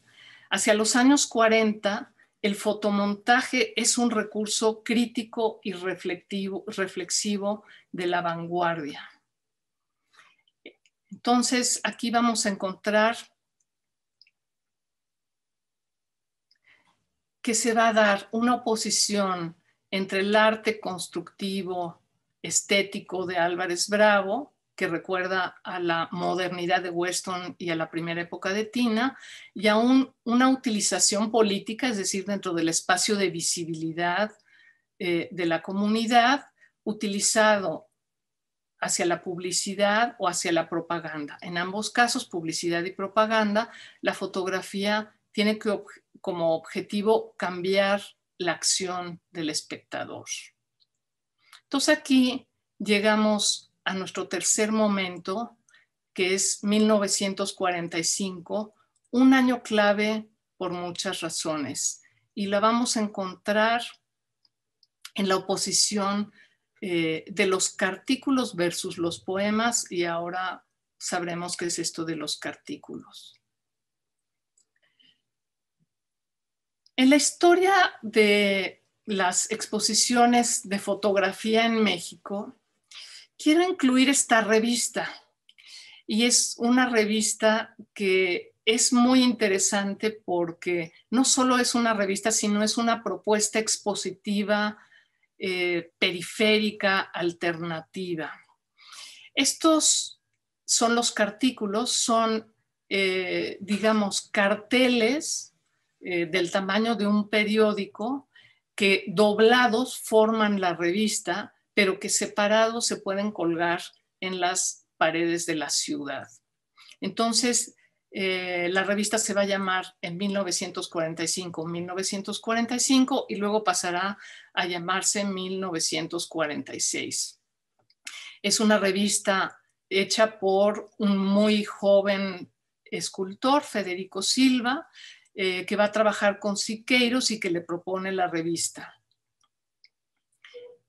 hacia los años 40 el fotomontaje es un recurso crítico y reflexivo de la vanguardia. Entonces, aquí vamos a encontrar que se va a dar una oposición entre el arte constructivo estético de Álvarez Bravo, que recuerda a la modernidad de Weston y a la primera época de Tina, y aún una utilización política, es decir, dentro del espacio de visibilidad eh, de la comunidad, utilizado hacia la publicidad o hacia la propaganda. En ambos casos, publicidad y propaganda, la fotografía tiene como objetivo cambiar la acción del espectador. Entonces aquí llegamos a nuestro tercer momento, que es 1945, un año clave por muchas razones, y la vamos a encontrar en la oposición eh, de los cartículos versus los poemas y ahora sabremos qué es esto de los cartículos. En la historia de las exposiciones de fotografía en México, quiero incluir esta revista. Y es una revista que es muy interesante porque no solo es una revista, sino es una propuesta expositiva eh, periférica alternativa. Estos son los cartículos, son, eh, digamos, carteles eh, del tamaño de un periódico que doblados forman la revista, pero que separados se pueden colgar en las paredes de la ciudad. Entonces, eh, la revista se va a llamar en 1945, 1945 y luego pasará a llamarse 1946. Es una revista hecha por un muy joven escultor, Federico Silva, eh, que va a trabajar con Siqueiros y que le propone la revista.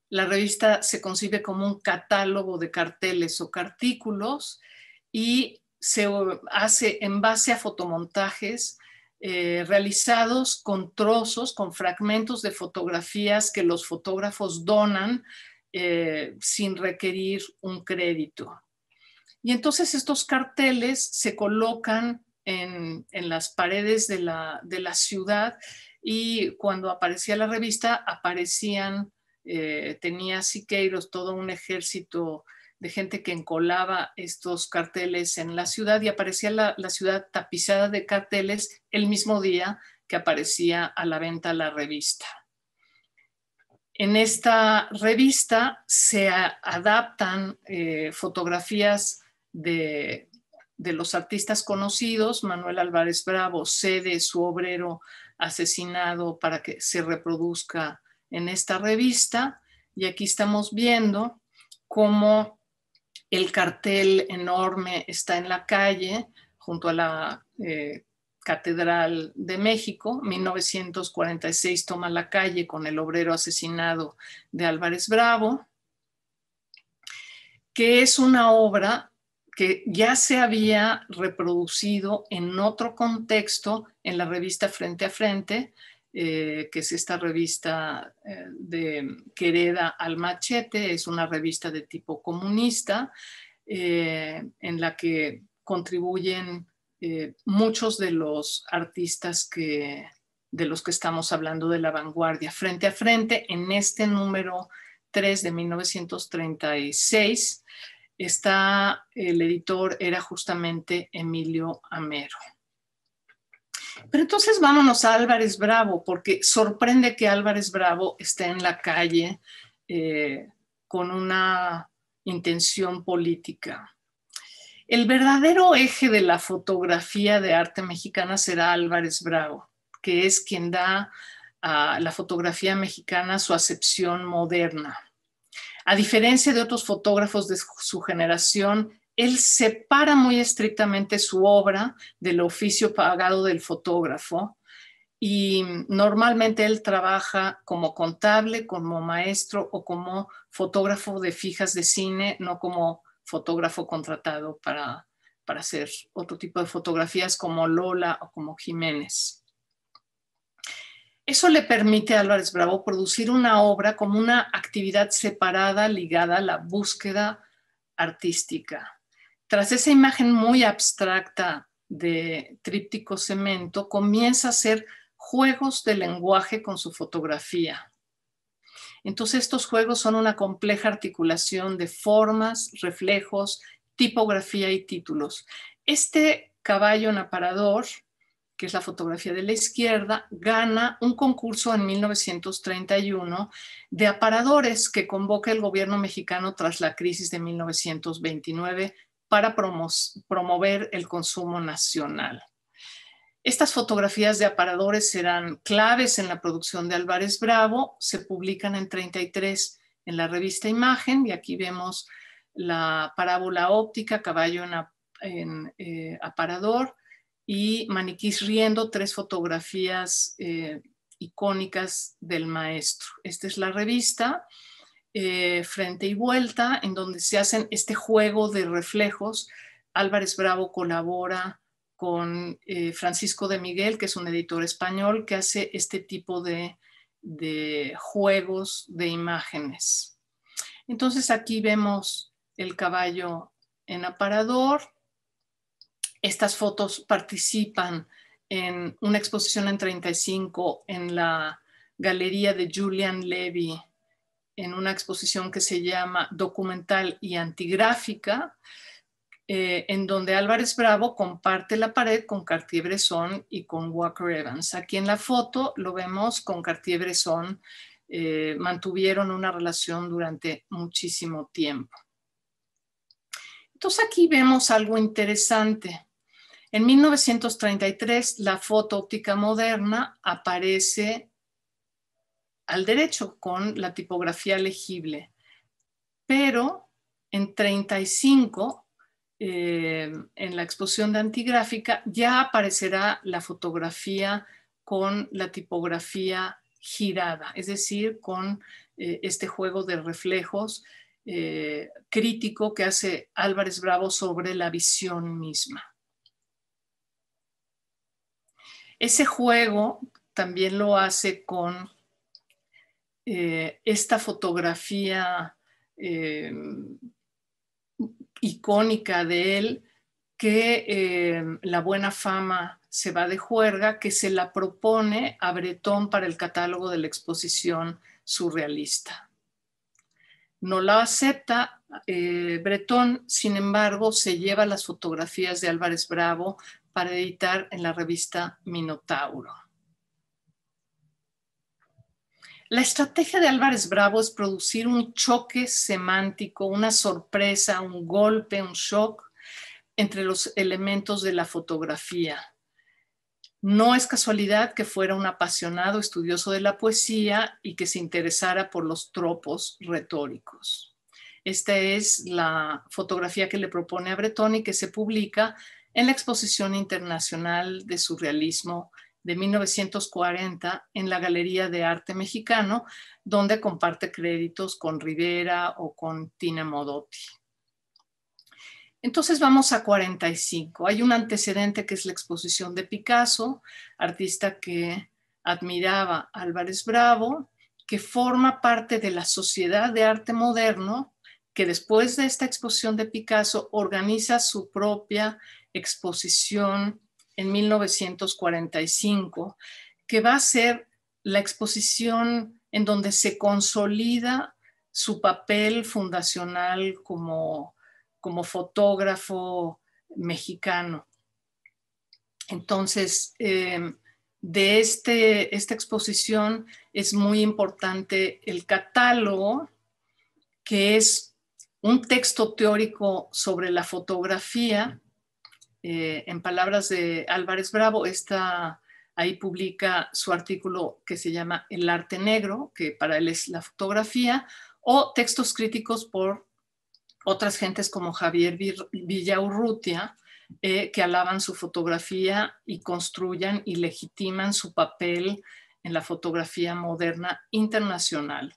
La revista se concibe como un catálogo de carteles o cartículos y se hace en base a fotomontajes eh, realizados con trozos, con fragmentos de fotografías que los fotógrafos donan eh, sin requerir un crédito. Y entonces estos carteles se colocan en, las paredes de la, ciudad y cuando aparecía la revista aparecían, eh, tenía Siqueiros todo un ejército de gente que encolaba estos carteles en la ciudad y aparecía la, ciudad tapizada de carteles el mismo día que aparecía a la venta la revista. En esta revista se adaptan eh, fotografías de, de, los artistas conocidos. Manuel Álvarez Bravo cede su obrero asesinado para que se reproduzca en esta revista. Y aquí estamos viendo cómo el cartel enorme está en la calle junto a la eh, Catedral de México. 1946 toma la calle con el obrero asesinado de Álvarez Bravo, que es una obra que ya se había reproducido en otro contexto en la revista Frente a Frente, eh, que es esta revista eh, de, Quereda al machete, es una revista de tipo comunista eh, en la que contribuyen muchos de los artistas de los que estamos hablando de la vanguardia. Frente a frente, en este número 3 de 1936, está, el editor era justamente Emilio Amero. Pero entonces vámonos a Álvarez Bravo, porque sorprende que Álvarez Bravo esté en la calle eh, con una intención política. El verdadero eje de la fotografía de arte mexicana será Álvarez Bravo, que es quien da a la fotografía mexicana su acepción moderna. A diferencia de otros fotógrafos de su generación, él separa muy estrictamente su obra del oficio pagado del fotógrafo y normalmente él trabaja como contable, como maestro o como fotógrafo de fijas de cine, no como fotógrafo contratado para, para hacer otro tipo de fotografías como Lola o como Jiménez. Eso le permite a Álvarez Bravo producir una obra como una actividad separada ligada a la búsqueda artística. Tras esa imagen muy abstracta de tríptico cemento, comienza a hacer juegos de lenguaje con su fotografía. Entonces estos juegos son una compleja articulación de formas, reflejos, tipografía y títulos. Este caballo en aparador, que es la fotografía de la izquierda, gana un concurso en 1931 de aparadores que convoca el gobierno mexicano tras la crisis de 1929 para promover el consumo nacional. Estas fotografías de aparadores serán claves en la producción de Álvarez Bravo, se publican en 33 en la revista Imagen y aquí vemos la parábola óptica, caballo en, eh, aparador y maniquís riendo, tres fotografías eh, icónicas del maestro. Esta es la revista eh, frente y vuelta, en donde se hacen este juego de reflejos. Álvarez Bravo colabora con eh, Francisco de Miguel, que es un editor español, que hace este tipo de, de juegos de imágenes. Entonces aquí vemos el caballo en aparador. Estas fotos participan en una exposición en 35 en la galería de Julian Levy en una exposición que se llama Documental y Antigráfica, eh, en donde Álvarez Bravo comparte la pared con Cartier-Bresson y con Walker Evans. Aquí en la foto lo vemos con Cartier-Bresson, eh, mantuvieron una relación durante muchísimo tiempo. Entonces aquí vemos algo interesante. En 1933 la foto óptica moderna aparece al derecho con la tipografía legible. Pero en 35, eh, en la exposición de antigráfica, ya aparecerá la fotografía con la tipografía girada, es decir, con eh, este juego de reflejos eh, crítico que hace Álvarez Bravo sobre la visión misma. Ese juego también lo hace con eh, esta fotografía eh, icónica de él, que eh, la buena fama se va de juerga, que se la propone a Bretón para el catálogo de la exposición surrealista. No la acepta Bretón, sin embargo, se lleva las fotografías de Álvarez Bravo para editar en la revista Minotauro. La estrategia de Álvarez Bravo es producir un choque semántico, una sorpresa, un golpe, un shock entre los elementos de la fotografía. No es casualidad que fuera un apasionado estudioso de la poesía y que se interesara por los tropos retóricos. Esta es la fotografía que le propone a Bretón y que se publica en la Exposición Internacional de Surrealismo de 1940 en la Galería de Arte Mexicano, donde comparte créditos con Rivera o con Tina Modotti. Entonces vamos a 45. Hay un antecedente que es la exposición de Picasso, artista que admiraba Álvarez Bravo, que forma parte de la Sociedad de Arte Moderno, que después de esta exposición de Picasso organiza su propia exposición en 1945, que va a ser la exposición en donde se consolida su papel fundacional como, fotógrafo mexicano. Entonces, em, de este, esta exposición es muy importante el catálogo, que es un texto teórico sobre la fotografía eh, en palabras de Álvarez Bravo, esta, ahí publica su artículo que se llama El arte negro, que para él es la fotografía, o textos críticos por otras gentes como Javier Villaurrutia, eh, que alaban su fotografía y construyan y legitiman su papel en la fotografía moderna internacional.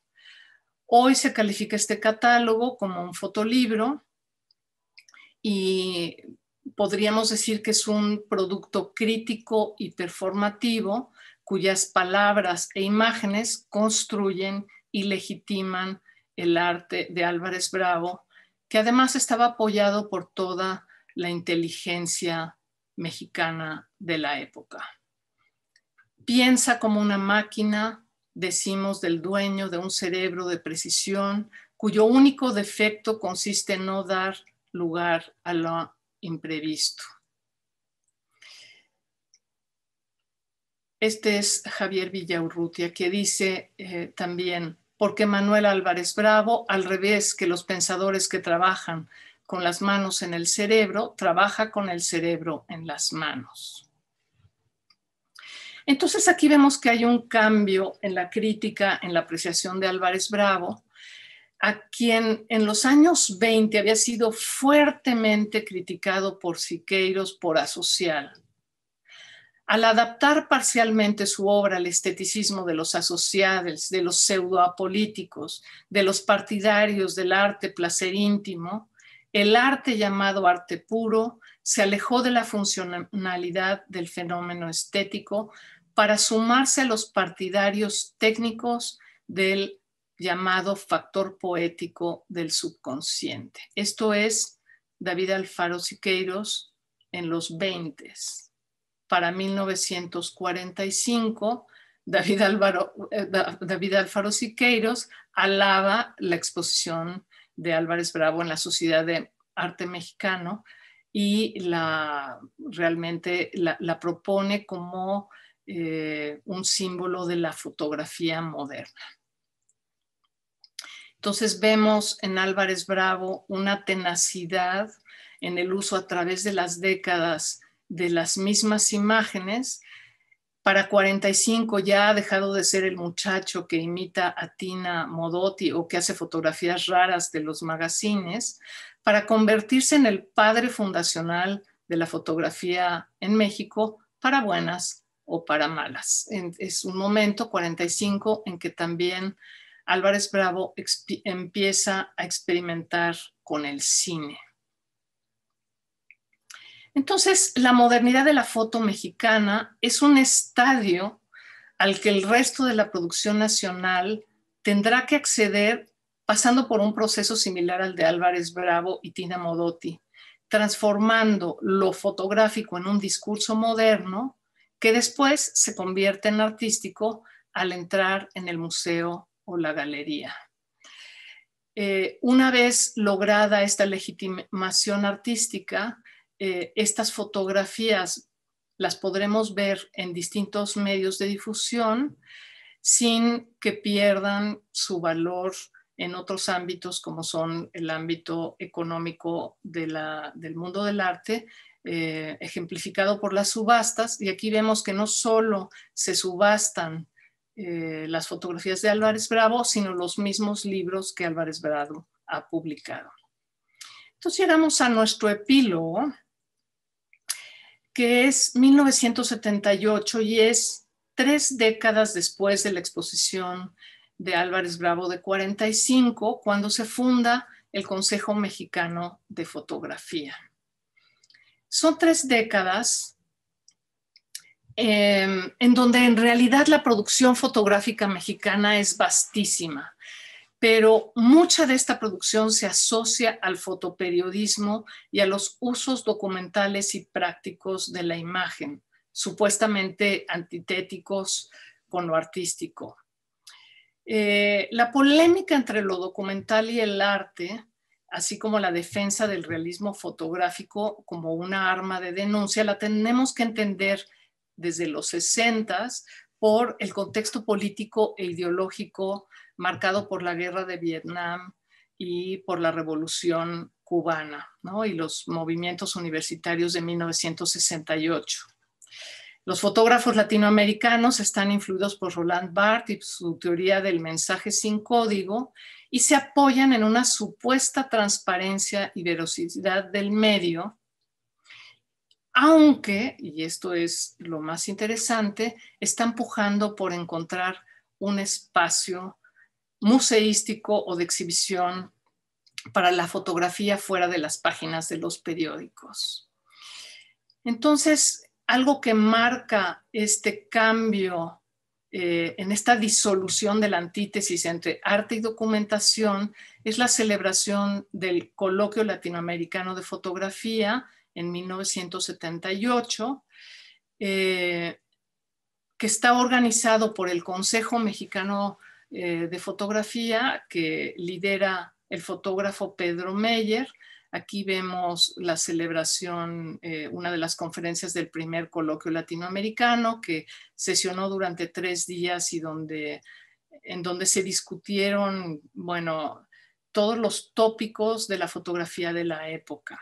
Hoy se califica este catálogo como un fotolibro y podríamos decir que es un producto crítico y performativo cuyas palabras e imágenes construyen y legitiman el arte de Álvarez Bravo, que además estaba apoyado por toda la inteligencia mexicana de la época. Piensa como una máquina, decimos del dueño de un cerebro de precisión, cuyo único defecto consiste en no dar lugar a la imprevisto. Este es Javier Villaurrutia, que dice eh, también, porque Manuel Álvarez Bravo, al revés que los pensadores que trabajan con las manos en el cerebro, trabaja con el cerebro en las manos. Entonces aquí vemos que hay un cambio en la crítica, en la apreciación de Álvarez Bravo, a quien en los años 20 había sido fuertemente criticado por Siqueiros por asocial. Al adaptar parcialmente su obra al esteticismo de los asociados, de los pseudoapolíticos, de los partidarios del arte placer íntimo, el arte llamado arte puro se alejó de la funcionalidad del fenómeno estético para sumarse a los partidarios técnicos del llamado factor poético del subconsciente. Esto es David Alfaro Siqueiros en los 20. Para 1945, David, eh, David Alfaro Siqueiros alaba la exposición de Álvarez Bravo en la Sociedad de Arte Mexicano y la, realmente la, propone como eh, un símbolo de la fotografía moderna. Entonces vemos en Álvarez Bravo una tenacidad en el uso a través de las décadas de las mismas imágenes. Para 45 ya ha dejado de ser el muchacho que imita a Tina Modotti o que hace fotografías raras de los magazines, para convertirse en el padre fundacional de la fotografía en México para buenas o para malas. Es un momento, 45, en que también Álvarez Bravo empieza a experimentar con el cine. Entonces, la modernidad de la foto mexicana es un estadio al que el resto de la producción nacional tendrá que acceder pasando por un proceso similar al de Álvarez Bravo y Tina Modotti, transformando lo fotográfico en un discurso moderno que después se convierte en artístico al entrar en el Museo o la galería. Eh, una vez lograda esta legitimación artística, eh, estas fotografías las podremos ver en distintos medios de difusión sin que pierdan su valor en otros ámbitos como son el ámbito económico del mundo del arte, eh, ejemplificado por las subastas. Y aquí vemos que no solo se subastan eh, las fotografías de Álvarez Bravo, sino los mismos libros que Álvarez Bravo ha publicado. Entonces llegamos a nuestro epílogo, que es 1978 y es tres décadas después de la exposición de Álvarez Bravo de 45, cuando se funda el Consejo Mexicano de Fotografía. Son tres décadas Em, en donde en realidad la producción fotográfica mexicana es vastísima, pero mucha de esta producción se asocia al fotoperiodismo y a los usos documentales y prácticos de la imagen, supuestamente antitéticos con lo artístico. Eh, la polémica entre lo documental y el arte, así como la defensa del realismo fotográfico como una arma de denuncia, la tenemos que entender desde los 60 por el contexto político e ideológico marcado por la guerra de Vietnam y por la revolución cubana y los movimientos universitarios de 1968. Los fotógrafos latinoamericanos están influidos por Roland Barthes y su teoría del mensaje sin código y se apoyan en una supuesta transparencia y verosidad del medio aunque, y esto es lo más interesante, está empujando por encontrar un espacio museístico o de exhibición para la fotografía fuera de las páginas de los periódicos. Entonces, algo que marca este cambio eh, en esta disolución de la antítesis entre arte y documentación es la celebración del Coloquio Latinoamericano de Fotografía en 1978, eh, que está organizado por el Consejo Mexicano eh, de Fotografía, que lidera el fotógrafo Pedro Meyer. Aquí vemos la celebración, eh, una de las conferencias del primer coloquio latinoamericano que sesionó durante tres días y en donde se discutieron, bueno, todos los tópicos de la fotografía de la época.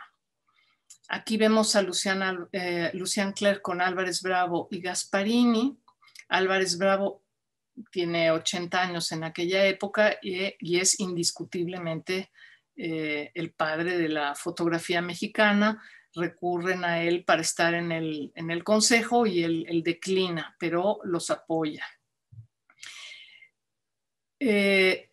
Aquí vemos a Luciana, eh, Lucian Clerc con Álvarez Bravo y Gasparini. Álvarez Bravo tiene 80 años en aquella época y, es indiscutiblemente eh, el padre de la fotografía mexicana. Recurren a él para estar en el, consejo y él, declina, pero los apoya. Eh,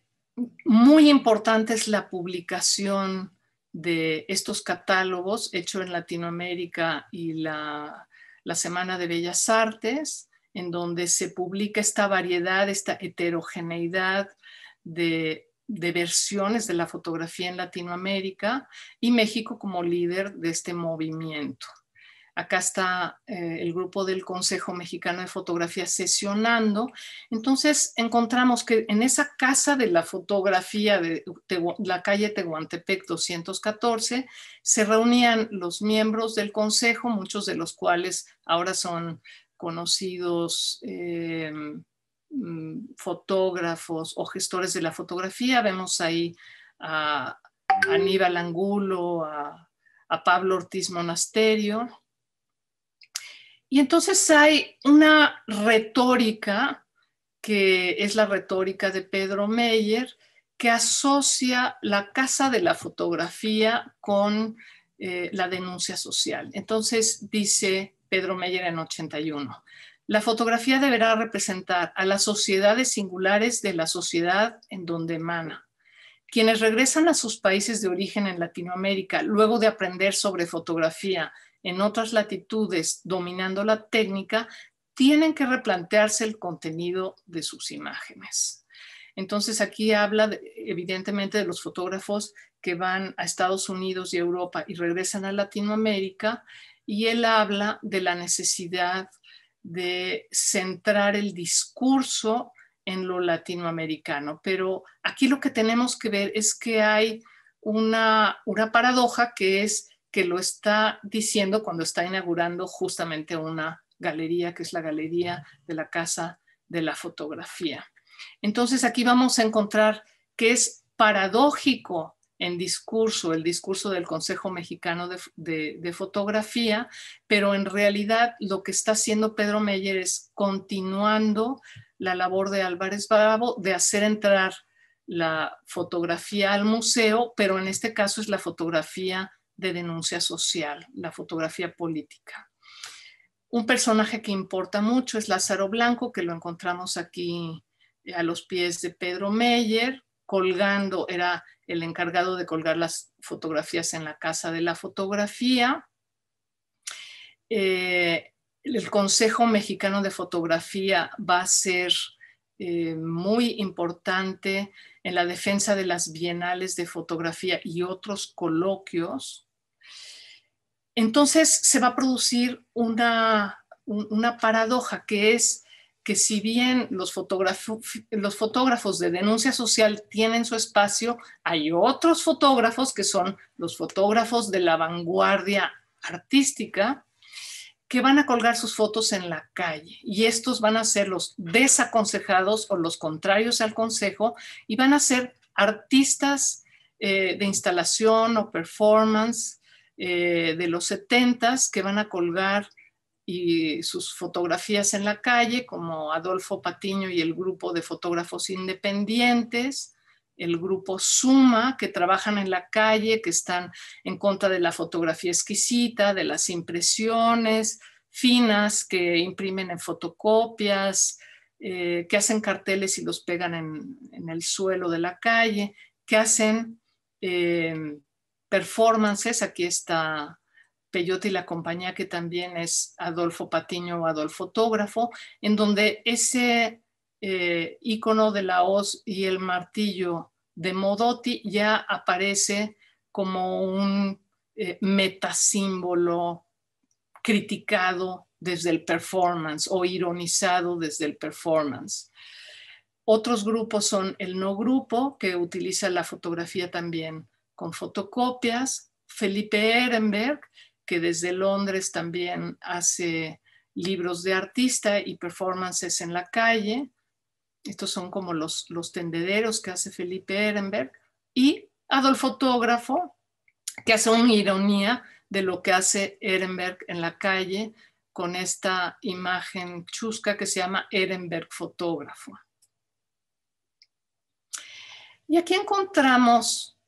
muy importante es la publicación de estos catálogos hechos en Latinoamérica y la, Semana de Bellas Artes, en donde se publica esta variedad, esta heterogeneidad de, versiones de la fotografía en Latinoamérica y México como líder de este movimiento acá está eh, el grupo del Consejo Mexicano de Fotografía sesionando. Entonces encontramos que en esa casa de la fotografía de, la calle Tehuantepec 214 se reunían los miembros del Consejo, muchos de los cuales ahora son conocidos. Eh, mm, fotógrafos o gestores de la fotografía. Vemos ahí a Aníbal Angulo, a Pablo Ortiz Monasterio, y entonces hay una retórica, que es la retórica de Pedro Meyer, que asocia la casa de la fotografía con eh, la denuncia social. Entonces dice Pedro Meyer en 81, la fotografía deberá representar a las sociedades singulares de la sociedad en donde emana. Quienes regresan a sus países de origen en Latinoamérica luego de aprender sobre fotografía en otras latitudes dominando la técnica, tienen que replantearse el contenido de sus imágenes. Entonces aquí habla evidentemente de los fotógrafos que van a Estados Unidos y Europa y regresan a Latinoamérica y él habla de la necesidad de centrar el discurso en lo latinoamericano. Pero aquí lo que tenemos que ver es que hay una, una paradoja que es que lo está diciendo cuando está inaugurando justamente una galería, que es la galería de la Casa de la Fotografía. Entonces aquí vamos a encontrar que es paradójico en discurso, el discurso del Consejo Mexicano de, de, Fotografía, pero en realidad lo que está haciendo Pedro Meyer es continuando la labor de Álvarez Bravo de hacer entrar la fotografía al museo, pero en este caso es la fotografía de denuncia social, la fotografía política. Un personaje que importa mucho es Lázaro Blanco, que lo encontramos aquí eh, a los pies de Pedro Meyer, colgando, era el encargado de colgar las fotografías en la casa de la fotografía. Eh, el Consejo Mexicano de Fotografía va a ser eh, muy importante en la defensa de las bienales de fotografía y otros coloquios. Entonces se va a producir una, paradoja que es que si bien los, fotógrafos de denuncia social tienen su espacio, hay otros fotógrafos que son los fotógrafos de la vanguardia artística que van a colgar sus fotos en la calle y estos van a ser los desaconsejados o los contrarios al consejo y van a ser artistas eh, de instalación o performance eh, de los 70 que van a colgar y sus fotografías en la calle, como Adolfo Patiño y el grupo de fotógrafos independientes, el grupo Suma, que trabajan en la calle, que están en contra de la fotografía exquisita, de las impresiones finas que imprimen en fotocopias, eh, que hacen carteles y los pegan en, el suelo de la calle, que hacen eh, performances. Aquí está Peyote y la compañía, que también es Adolfo Patiño o Adolfo Fotógrafo, en donde ese icono eh, de la hoz y el martillo de Modotti ya aparece como un eh, metasímbolo criticado desde el performance o ironizado desde el performance. Otros grupos son el no grupo, que utiliza la fotografía también con fotocopias. Felipe Ehrenberg, que desde Londres también hace libros de artista y performances en la calle. Estos son como los, los tendederos que hace Felipe Ehrenberg. Y Adolf Fotógrafo, que hace una ironía de lo que hace Ehrenberg en la calle con esta imagen chusca que se llama Ehrenberg Fotógrafo. Y aquí encontramos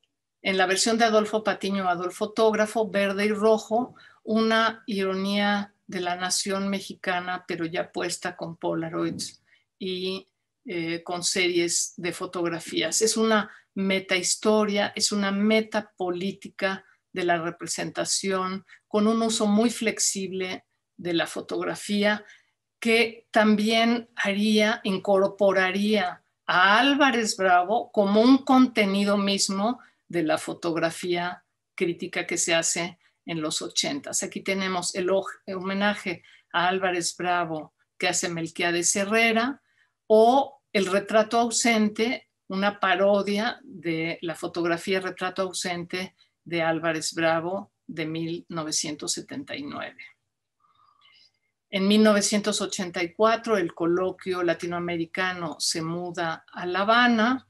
en la versión de Adolfo Patiño, Adolfo Fotógrafo, verde y rojo, una ironía de la nación mexicana, pero ya puesta con Polaroids y eh, con series de fotografías. Es una metahistoria, es una metapolítica de la representación, con un uso muy flexible de la fotografía, que también haría, incorporaría a Álvarez Bravo como un contenido mismo de la fotografía crítica que se hace en los ochentas. Aquí tenemos el, homenaje a Álvarez Bravo que hace Melquiades Herrera o el retrato ausente, una parodia de la fotografía retrato ausente de Álvarez Bravo de 1979. En 1984 el coloquio latinoamericano se muda a La Habana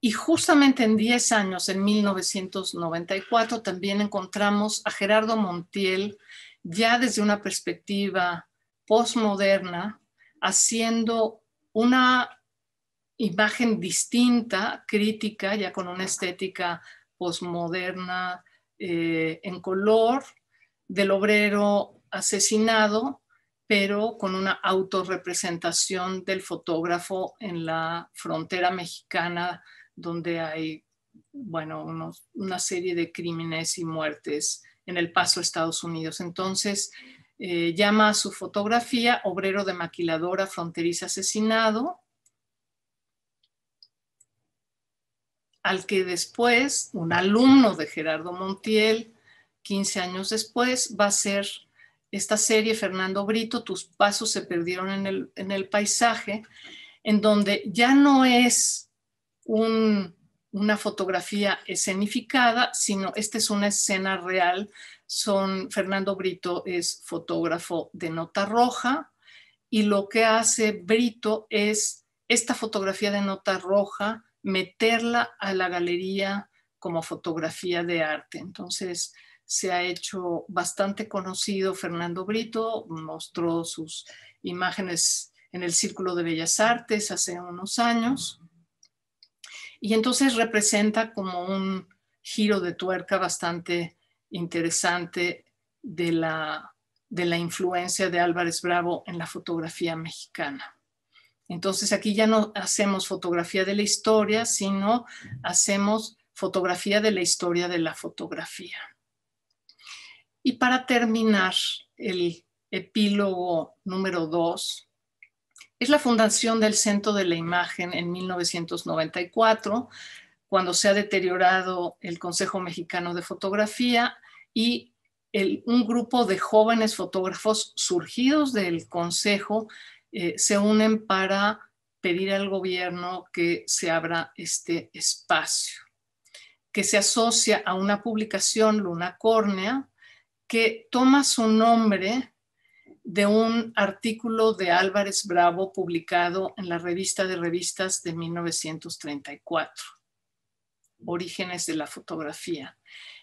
y justamente en 10 años, en 1994, también encontramos a Gerardo Montiel ya desde una perspectiva postmoderna, haciendo una imagen distinta, crítica, ya con una estética postmoderna eh, en color, del obrero asesinado, pero con una autorrepresentación del fotógrafo en la frontera mexicana donde hay, bueno, una serie de crímenes y muertes en El Paso, Estados Unidos. Entonces, eh, llama a su fotografía Obrero de Maquiladora Fronteriza Asesinado, al que después un alumno de Gerardo Montiel, 15 años después, va a ser esta serie, Fernando Brito, Tus pasos se perdieron en el paisaje, en donde ya no es una fotografía escenificada, sino esta es una escena real. Son, Fernando Brito es fotógrafo de nota roja y lo que hace Brito es esta fotografía de nota roja, meterla a la galería como fotografía de arte. Entonces se ha hecho bastante conocido Fernando Brito, mostró sus imágenes en el Círculo de Bellas Artes hace unos años y entonces representa como un giro de tuerca bastante interesante de la, influencia de Álvarez Bravo en la fotografía mexicana. Entonces aquí ya no hacemos fotografía de la historia, sino hacemos fotografía de la historia de la fotografía. Y para terminar el epílogo número dos, es la fundación del Centro de la Imagen en 1994, cuando se ha deteriorado el Consejo Mexicano de Fotografía y un grupo de jóvenes fotógrafos surgidos del Consejo eh, se unen para pedir al gobierno que se abra este espacio, que se asocia a una publicación, Luna Córnea, que toma su nombre de un artículo de Álvarez Bravo publicado en la revista de revistas de 1934, Orígenes de la Fotografía,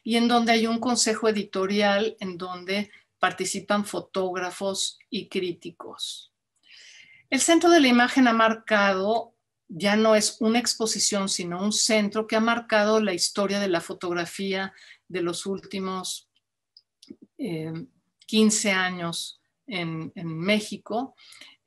y en donde hay un consejo editorial en donde participan fotógrafos y críticos. El centro de la imagen ha marcado, ya no es una exposición, sino un centro que ha marcado la historia de la fotografía de los últimos 15 eh, años en, México,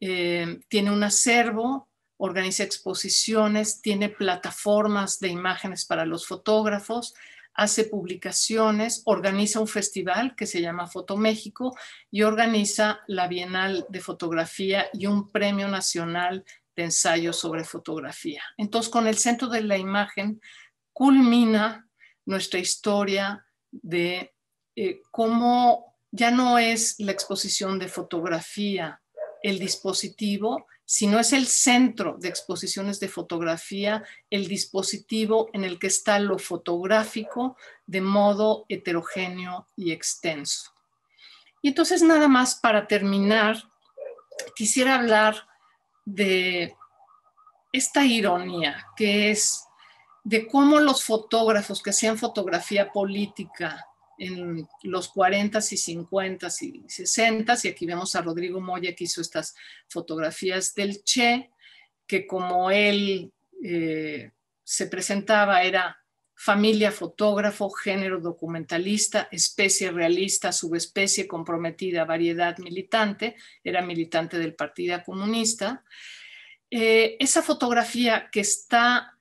eh, tiene un acervo, organiza exposiciones, tiene plataformas de imágenes para los fotógrafos, hace publicaciones, organiza un festival que se llama Foto México y organiza la Bienal de Fotografía y un Premio Nacional de Ensayo sobre Fotografía. Entonces, con el centro de la imagen culmina nuestra historia de eh, cómo ya no es la exposición de fotografía el dispositivo, sino es el centro de exposiciones de fotografía, el dispositivo en el que está lo fotográfico de modo heterogéneo y extenso. Y entonces nada más para terminar, quisiera hablar de esta ironía que es de cómo los fotógrafos que hacían fotografía política en los 40 y 50 s y 60 y aquí vemos a Rodrigo Moya que hizo estas fotografías del Che, que como él eh, se presentaba era familia fotógrafo, género documentalista, especie realista, subespecie comprometida, variedad militante, era militante del Partido Comunista. Eh, esa fotografía que está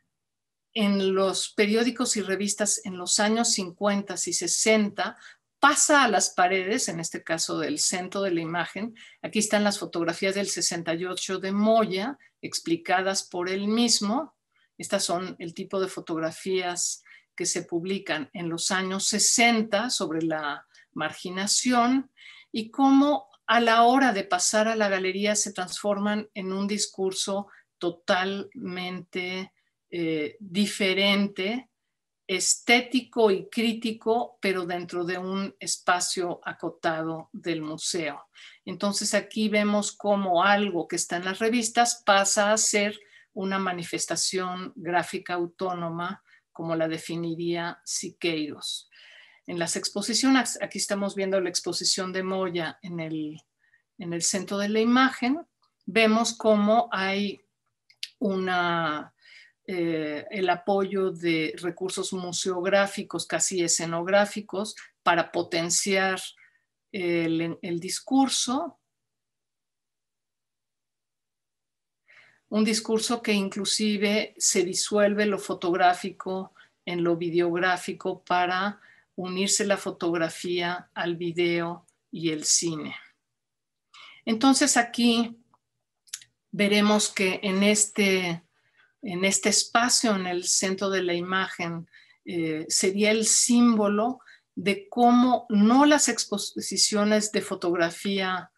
en los periódicos y revistas en los años 50 y 60 pasa a las paredes, en este caso del centro de la imagen. Aquí están las fotografías del 68 de Moya, explicadas por él mismo. Estas son el tipo de fotografías que se publican en los años 60 sobre la marginación y cómo a la hora de pasar a la galería se transforman en un discurso totalmente eh, diferente, estético y crítico, pero dentro de un espacio acotado del museo. Entonces aquí vemos cómo algo que está en las revistas pasa a ser una manifestación gráfica autónoma, como la definiría Siqueiros. En las exposiciones, aquí estamos viendo la exposición de Moya en el, en el centro de la imagen, vemos cómo hay una eh, el apoyo de recursos museográficos, casi escenográficos, para potenciar el, el discurso. Un discurso que inclusive se disuelve lo fotográfico en lo videográfico para unirse la fotografía al video y el cine. Entonces aquí veremos que en este en este espacio en el centro de la imagen eh, sería el símbolo de cómo no las exposiciones de fotografía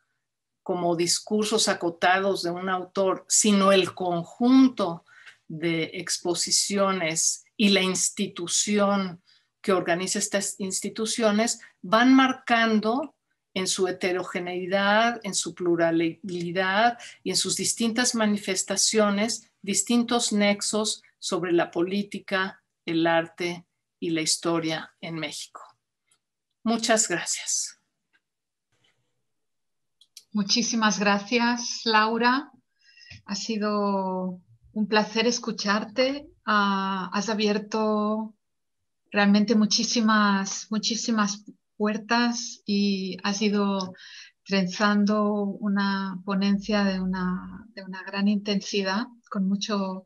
como discursos acotados de un autor, sino el conjunto de exposiciones y la institución que organiza estas instituciones van marcando en su heterogeneidad, en su pluralidad y en sus distintas manifestaciones distintos nexos sobre la política, el arte y la historia en México. Muchas gracias. Muchísimas gracias, Laura. Ha sido un placer escucharte. Ah, has abierto realmente muchísimas, muchísimas puertas y has ido trenzando una ponencia de una gran intensidad con mucho,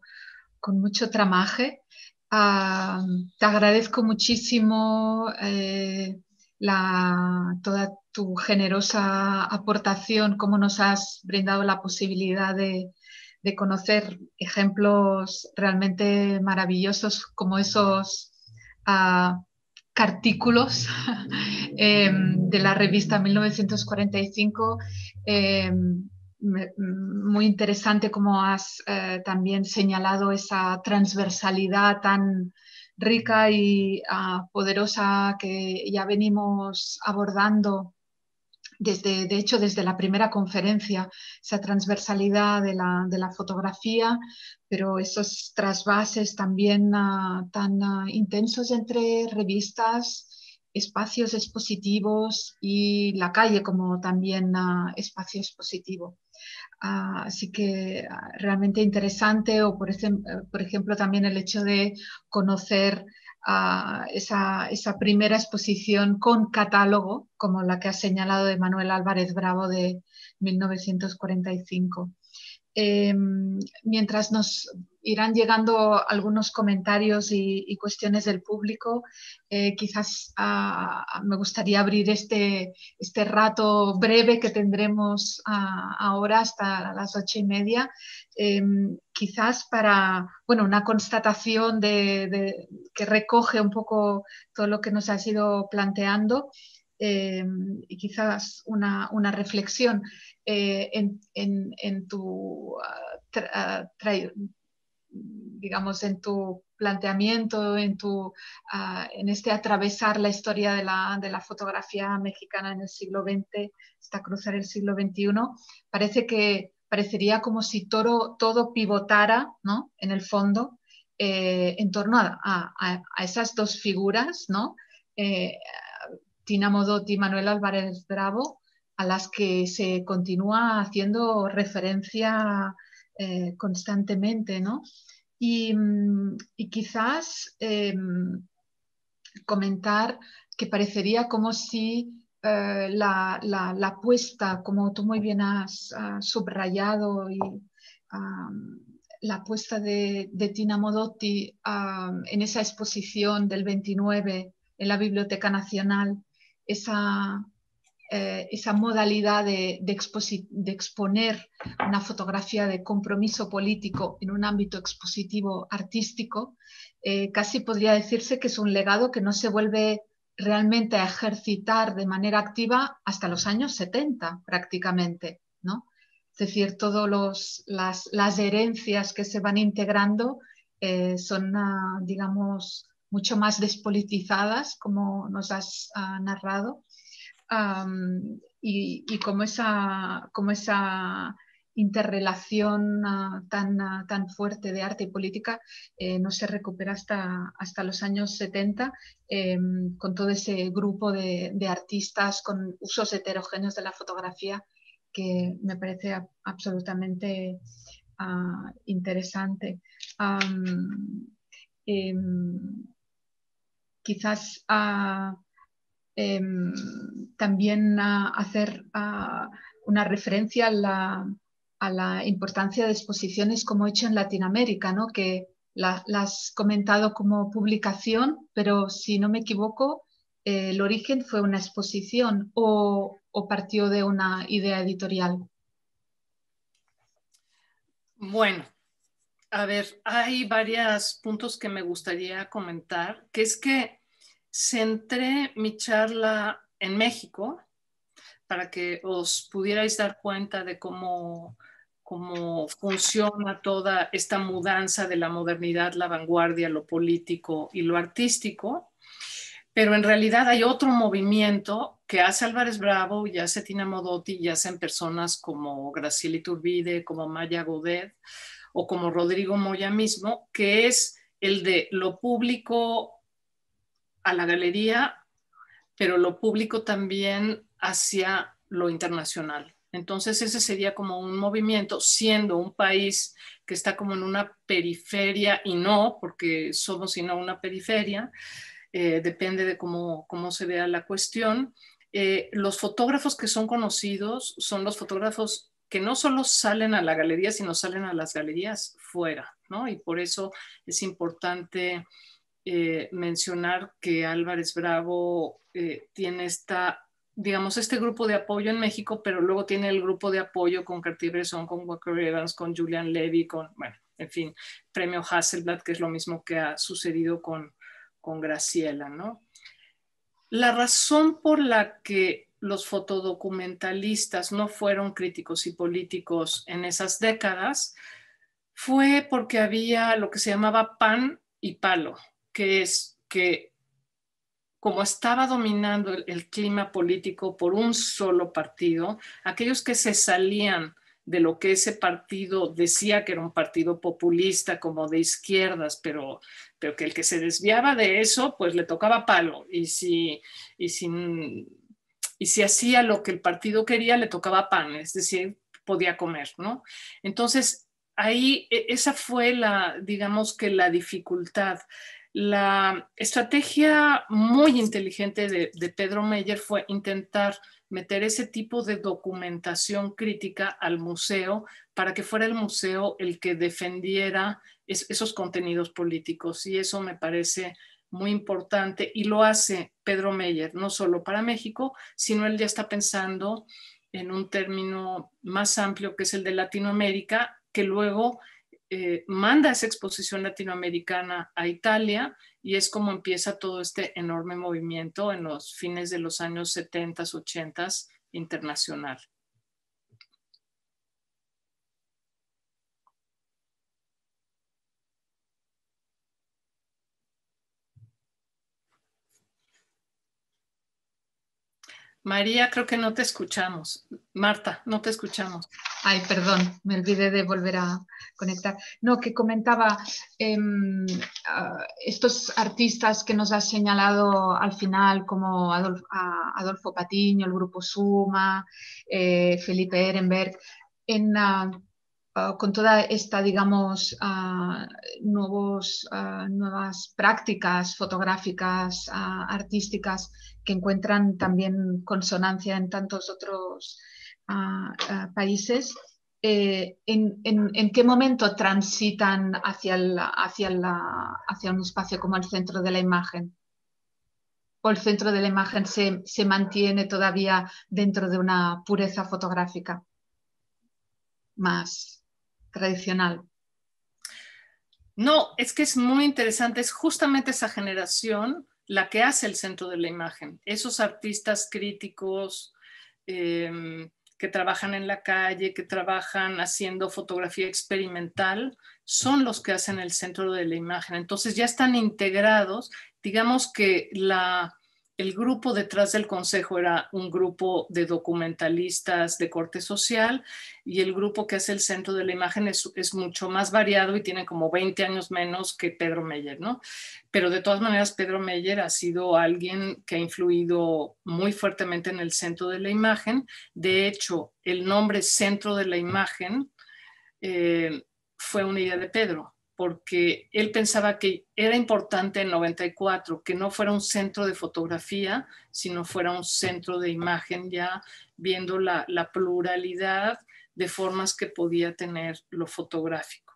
con mucho tramaje. Ah, te agradezco muchísimo eh, la, toda tu generosa aportación, cómo nos has brindado la posibilidad de, conocer ejemplos realmente maravillosos como esos cartículos ah, *laughs* em, de la revista 1945, Mm, muy interesante como has eh, también señalado esa transversalidad tan rica y ah, poderosa que ya venimos abordando desde, de hecho, desde la primera conferencia, esa transversalidad de la, fotografía, pero esos trasvases también ah, tan ah, intensos entre revistas, espacios expositivos y la calle como también espacio expositivo. Ah, así que ah, realmente interesante o eh, por, ejemplo también el hecho de conocer ah, esa, primera exposición con catálogo como la que ha señalado de Manuel Álvarez Bravo de 1945. Em, mientras nos irán llegando algunos comentarios y, cuestiones del público, eh, quizás ah, ah, me gustaría abrir este, este rato breve que tendremos ah, ahora hasta las ocho y media, em, quizás para bueno, una constatación de, que recoge un poco todo lo que nos ha sido planteando. Em, y quizás una reflexión. Eh, en, tu, ah, ah, digamos, en tu planteamiento, en, tu, ah, en este atravesar la historia de la, fotografía mexicana en el siglo XX hasta cruzar el siglo XXI, parece que parecería como si todo, pivotara en el fondo eh, en torno a, esas dos figuras, ¿no? Eh, Tina Modotti y Manuel Álvarez Bravo, a las que se continúa haciendo referencia eh, constantemente, ¿no? Y, mm, quizás em, comentar que parecería como si eh, la, la, apuesta, como tú muy bien has subrayado, y, la apuesta de, Tina Modotti en esa exposición del 29 en la Biblioteca Nacional, esa, eh, esa modalidad de, exponer una fotografía de compromiso político en un ámbito expositivo artístico, eh, casi podría decirse que es un legado que no se vuelve realmente a ejercitar de manera activa hasta los años 70 prácticamente, ¿no? Es decir, todas las, herencias que se van integrando eh, son, ah, digamos, mucho más despolitizadas, como nos has ah, narrado, y, como esa, como esa interrelación ah, tan, ah, tan fuerte de arte y política eh, no se recupera hasta, hasta los años 70, em, con todo ese grupo de, artistas con usos heterogéneos de la fotografía que me parece absolutamente ah, interesante. Em, quizás Em, también hacer una referencia a la, importancia de exposiciones como he hecho en Latinoamérica, ¿no? que las has comentado como publicación, pero si no me equivoco, eh, el origen fue una exposición o, o partió de una idea editorial. Bueno, a ver, hay varios puntos que me gustaría comentar, que es que centré mi charla en México para que os pudierais dar cuenta de cómo, cómo funciona toda esta mudanza de la modernidad, la vanguardia, lo político y lo artístico. Pero en realidad hay otro movimiento que hace Álvarez Bravo, y hace Tina Modotti, y hacen personas como Graciela Iturbide, como Maya Godet o como Rodrigo Moya mismo, que es el de lo público a la galería, pero lo público también hacia lo internacional. Entonces ese sería como un movimiento, siendo un país que está como en una periferia y no, porque somos sino una periferia, eh, depende de cómo, se vea la cuestión. Eh, los fotógrafos que son conocidos son los fotógrafos que no solo salen a la galería, sino salen a las galerías fuera, ¿no? Y por eso es importante eh, mencionar que Álvarez Bravo eh, tiene esta, digamos, este grupo de apoyo en México, pero luego tiene el grupo de apoyo con Cartier-Bresson, con Walker Evans, con Julian Levy, con, bueno, en fin, premio Hasselblad, que es lo mismo que ha sucedido con, Graciela, La razón por la que los fotodocumentalistas no fueron críticos y políticos en esas décadas fue porque había lo que se llamaba pan y palo, que es que como estaba dominando el, clima político por un solo partido, aquellos que se salían de lo que ese partido decía que era un partido populista, como de izquierdas, pero, pero que el que se desviaba de eso, pues le tocaba palo. Y si, y y si hacía lo que el partido quería, le tocaba pan, es decir, podía comer, ¿no? Entonces, ahí e, esa fue la, digamos que la dificultad la estrategia muy inteligente de, Pedro Meyer fue intentar meter ese tipo de documentación crítica al museo para que fuera el museo el que defendiera esos contenidos políticos. Y eso me parece muy importante y lo hace Pedro Meyer, no solo para México, sino él ya está pensando en un término más amplio que es el de Latinoamérica, que luego eh, manda esa exposición latinoamericana a Italia y es como empieza todo este enorme movimiento en los fines de los años 70, 80 internacional. María, creo que no te escuchamos. Marta, no te escuchamos. Ay, perdón, me olvidé de volver a conectar. No, que comentaba em, estos artistas que nos has señalado al final, como Adolfo, Patiño, el grupo Suma, eh, Felipe Ehrenberg, ah, ah, con toda esta, digamos, ah, nuevos, nuevas prácticas fotográficas, artísticas que encuentran también consonancia en tantos otros ah, ah, países, eh, en, qué momento transitan hacia, hacia un espacio como el centro de la imagen? ¿O el centro de la imagen se, se mantiene todavía dentro de una pureza fotográfica más tradicional? No, es que es muy interesante, es justamente esa generación la que hace el centro de la imagen. Esos artistas críticos em, que trabajan en la calle, que trabajan haciendo fotografía experimental, son los que hacen el centro de la imagen. Entonces ya están integrados, digamos que la, el grupo detrás del consejo era un grupo de documentalistas de corte social y el grupo que es el centro de la imagen es, mucho más variado y tiene como 20 años menos que Pedro Meyer, ¿no? Pero de todas maneras, Pedro Meyer ha sido alguien que ha influido muy fuertemente en el centro de la imagen. De hecho, el nombre centro de la imagen eh, fue una idea de Pedro porque él pensaba que era importante en 94 que no fuera un centro de fotografía, sino fuera un centro de imagen ya viendo la, pluralidad de formas que podía tener lo fotográfico.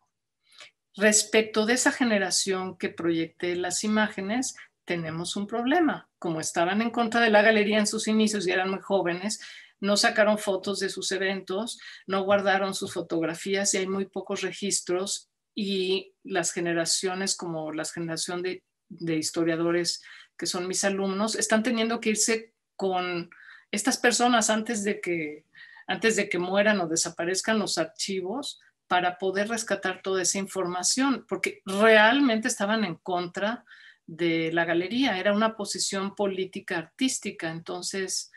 Respecto de esa generación que proyecté las imágenes, tenemos un problema. Como estaban en contra de la galería en sus inicios y eran muy jóvenes, no sacaron fotos de sus eventos, no guardaron sus fotografías y hay muy pocos registros y las generaciones como la generación de, historiadores que son mis alumnos, están teniendo que irse con estas personas antes de que, antes de que mueran o desaparezcan los archivos para poder rescatar toda esa información, porque realmente estaban en contra de la galería, era una posición política artística, entonces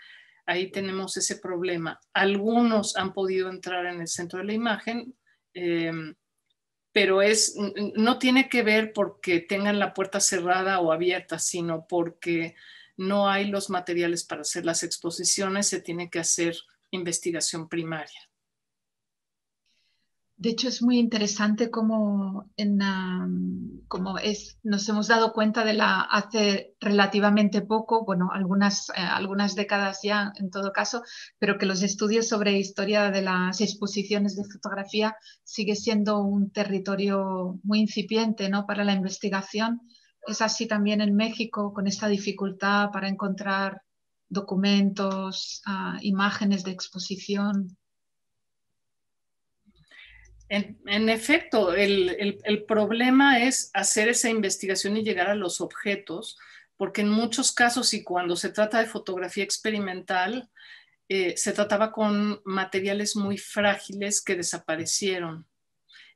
ahí tenemos ese problema. Algunos han podido entrar en el centro de la imagen, eh, pero es, no tiene que ver porque tengan la puerta cerrada o abierta, sino porque no hay los materiales para hacer las exposiciones, se tiene que hacer investigación primaria. De hecho, es muy interesante mm, cómo, es, nos hemos dado cuenta de la hace relativamente poco, bueno, algunas, eh, algunas décadas ya en todo caso, pero que los estudios sobre historia de las exposiciones de fotografía sigue siendo un territorio muy incipiente ¿no? para la investigación. Es así también en México, con esta dificultad para encontrar documentos, ah, imágenes de exposición. En, efecto, el, problema es hacer esa investigación y llegar a los objetos, porque en muchos casos y cuando se trata de fotografía experimental, eh, se trataba con materiales muy frágiles que desaparecieron.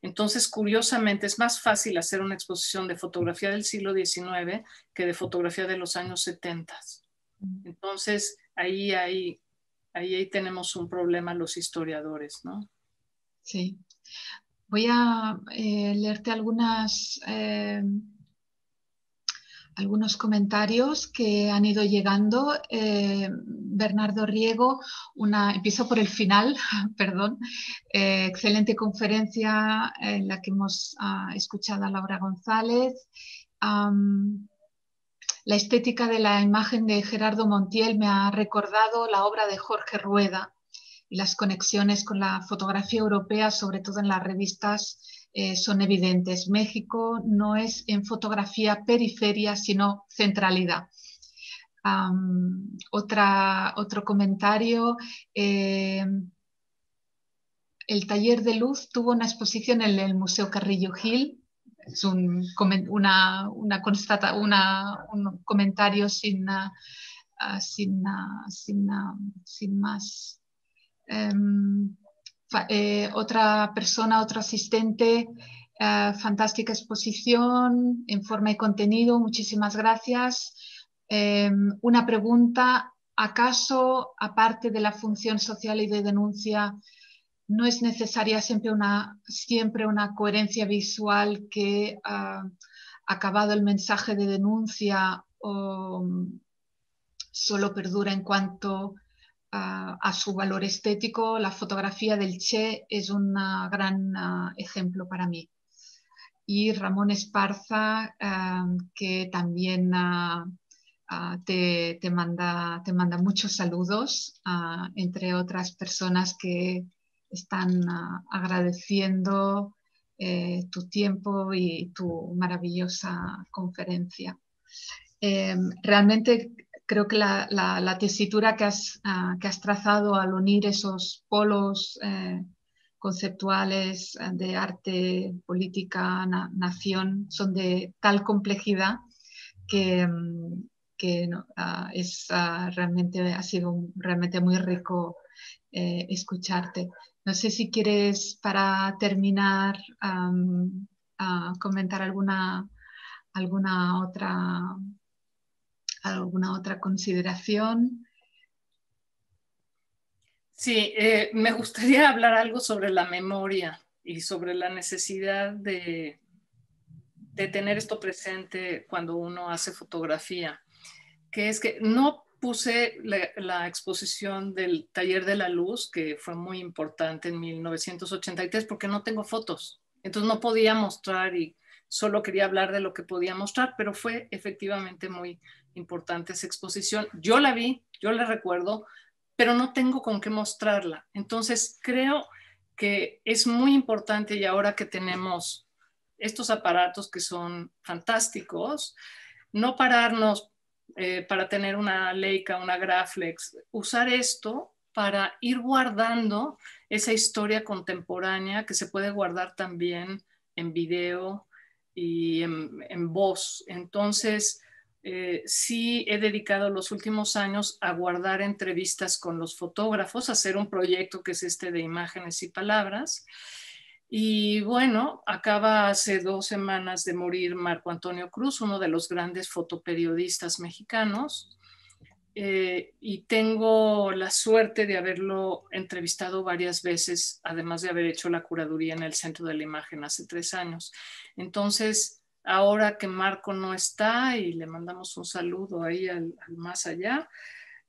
Entonces, curiosamente, es más fácil hacer una exposición de fotografía del siglo XIX que de fotografía de los años 70. Entonces, ahí, ahí tenemos un problema los historiadores, ¿no? Sí. Voy a eh, leerte eh, algunos comentarios que han ido llegando. Eh, Bernardo Riego, una, empiezo por el final, *laughs* perdón. excelente conferencia en la que hemos ah, escuchado a Laura González. la estética de la imagen de Gerardo Montiel me ha recordado la obra de Jorge Rueda las conexiones con la fotografía europea, sobre todo en las revistas, eh, son evidentes. México no es en fotografía periferia, sino centralidad. otro comentario. Eh, el taller de luz tuvo una exposición en el Museo Carrillo Gil. Es un, una, constata, un comentario sin, ah, ah, ah, sin más Em, eh, otra persona, otro asistente. Eh, fantástica exposición en forma y contenido. Muchísimas gracias. Em, una pregunta. ¿Acaso, aparte de la función social y de denuncia, no es necesaria siempre una, coherencia visual que ah, ha acabado el mensaje de denuncia o mm, solo perdura en cuanto a su valor estético, la fotografía del Che es un gran ah, ejemplo para mí. Y Ramón Esparza, ah, que también ah, te, manda, te manda muchos saludos, entre otras personas que están agradeciendo eh, tu tiempo y tu maravillosa conferencia. Em, realmente creo que la, tesitura ah, que has, trazado al unir esos polos eh, conceptuales eh, de arte, política, nación, son de tal complejidad que, mm, ah, es, ah, realmente, ha sido realmente muy rico eh, escucharte. No sé si quieres, para terminar, comentar alguna, alguna otra alguna otra consideración. Sí, eh, me gustaría *laughs* hablar algo sobre la memoria y sobre la necesidad de, de tener esto presente cuando uno hace fotografía, que es que no puse la, exposición del taller de la luz, que fue muy importante en 1983, porque no tengo fotos. Entonces no podía mostrar y solo quería hablar de lo que podía mostrar, pero fue efectivamente muy importante esa exposición. Yo la vi, yo la recuerdo, pero no tengo con qué mostrarla. Entonces creo que es muy importante y ahora que tenemos estos aparatos que son fantásticos, no pararnos eh, para tener una Leica, una Graflex, usar esto para ir guardando esa historia contemporánea que se puede guardar también en video y en voz. Entonces, eh, sí he dedicado los últimos años a guardar entrevistas con los fotógrafos, a hacer un proyecto que es este de imágenes y palabras. Y bueno, acaba hace dos semanas de morir Marco Antonio Cruz, uno de los grandes fotoperiodistas mexicanos. Eh, y tengo la suerte de haberlo entrevistado varias veces, además de haber hecho la curaduría en el Centro de la Imagen hace tres años. Entonces, ahora que Marco no está y le mandamos un saludo ahí al, más allá,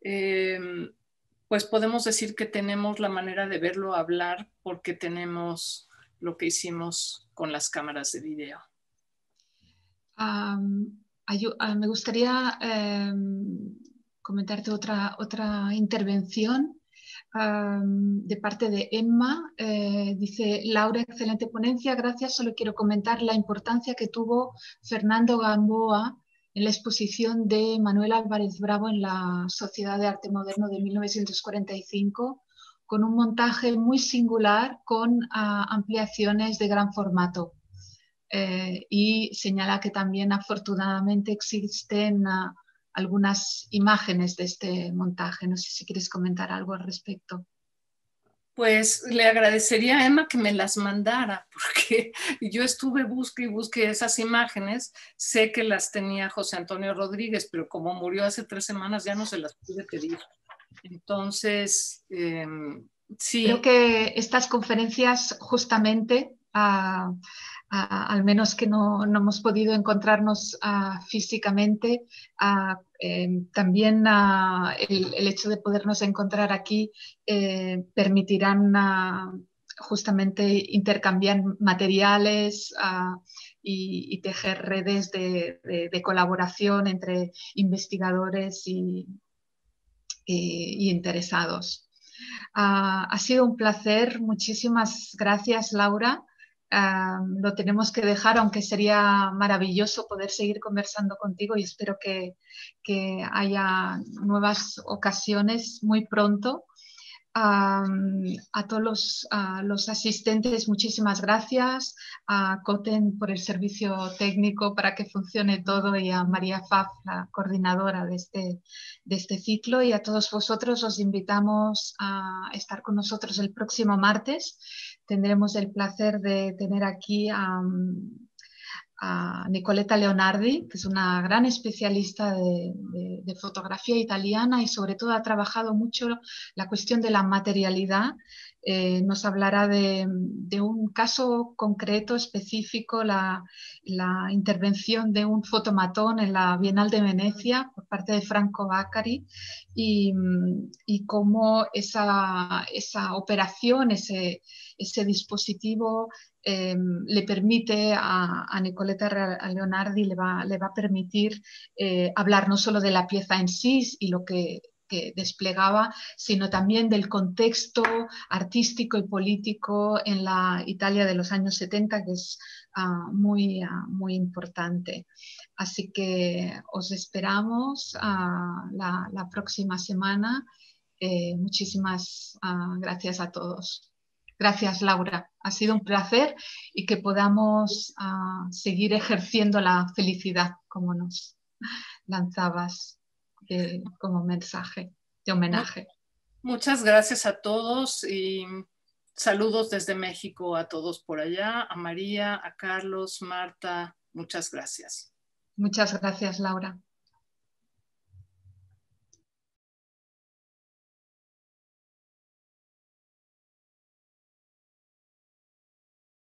em, pues podemos decir que tenemos la manera de verlo hablar porque tenemos lo que hicimos con las cámaras de video. Ah, me gustaría em, comentarte otra, otra intervención de parte de Emma. Eh, dice, Laura, excelente ponencia, gracias. Solo quiero comentar la importancia que tuvo Fernando Gamboa en la exposición de Manuel Álvarez Bravo en la Sociedad de Arte Moderno de 1945, con un montaje muy singular con ah, ampliaciones de gran formato. Eh, y señala que también afortunadamente existen... Ah, algunas imágenes de este montaje. No sé si quieres comentar algo al respecto. Pues le agradecería a Emma que me las mandara, *laughs* porque yo estuve busque y busque esas imágenes. Sé que las tenía José Antonio Rodríguez, pero como murió hace tres semanas ya no se las pude pedir. Entonces, em, sí. Creo que estas conferencias justamente al menos que no, hemos podido encontrarnos ah, físicamente, ah, eh, también ah, el, hecho de podernos encontrar aquí eh, permitirán justamente intercambiar materiales y, tejer redes de, colaboración entre investigadores y, eh, interesados. ha sido un placer, muchísimas gracias Laura lo tenemos que dejar, aunque sería maravilloso poder seguir conversando contigo y espero que, haya nuevas ocasiones muy pronto. a todos los, asistentes, muchísimas gracias. A Coten por el servicio técnico para que funcione todo y a María Faf, la coordinadora de este, de este ciclo. Y a todos vosotros os invitamos a estar con nosotros el próximo martes tendremos el placer de tener aquí a, Nicoletta Leonardi, que es una gran especialista de, fotografía italiana y sobre todo ha trabajado mucho la cuestión de la materialidad. Eh, nos hablará de, un caso concreto, específico, la, intervención de un fotomatón en la Bienal de Venecia por parte de Franco Baccari y, cómo esa operación, ese ese dispositivo em, le permite a, Nicoleta Leonardi, le va, le va a permitir eh, hablar no solo de la pieza en sí y lo que desplegaba, sino también del contexto artístico y político en la Italia de los años 70, que es ah, muy, ah, muy importante. Así que os esperamos ah, la, próxima semana. Eh, muchísimas gracias a todos. Gracias, Laura. Ha sido un placer y que podamos ah, seguir ejerciendo la felicidad como nos lanzabas eh, como mensaje de homenaje. Muchas gracias a todos y saludos desde México a todos por allá, a María, a Carlos, Marta. Muchas gracias. Muchas gracias, Laura.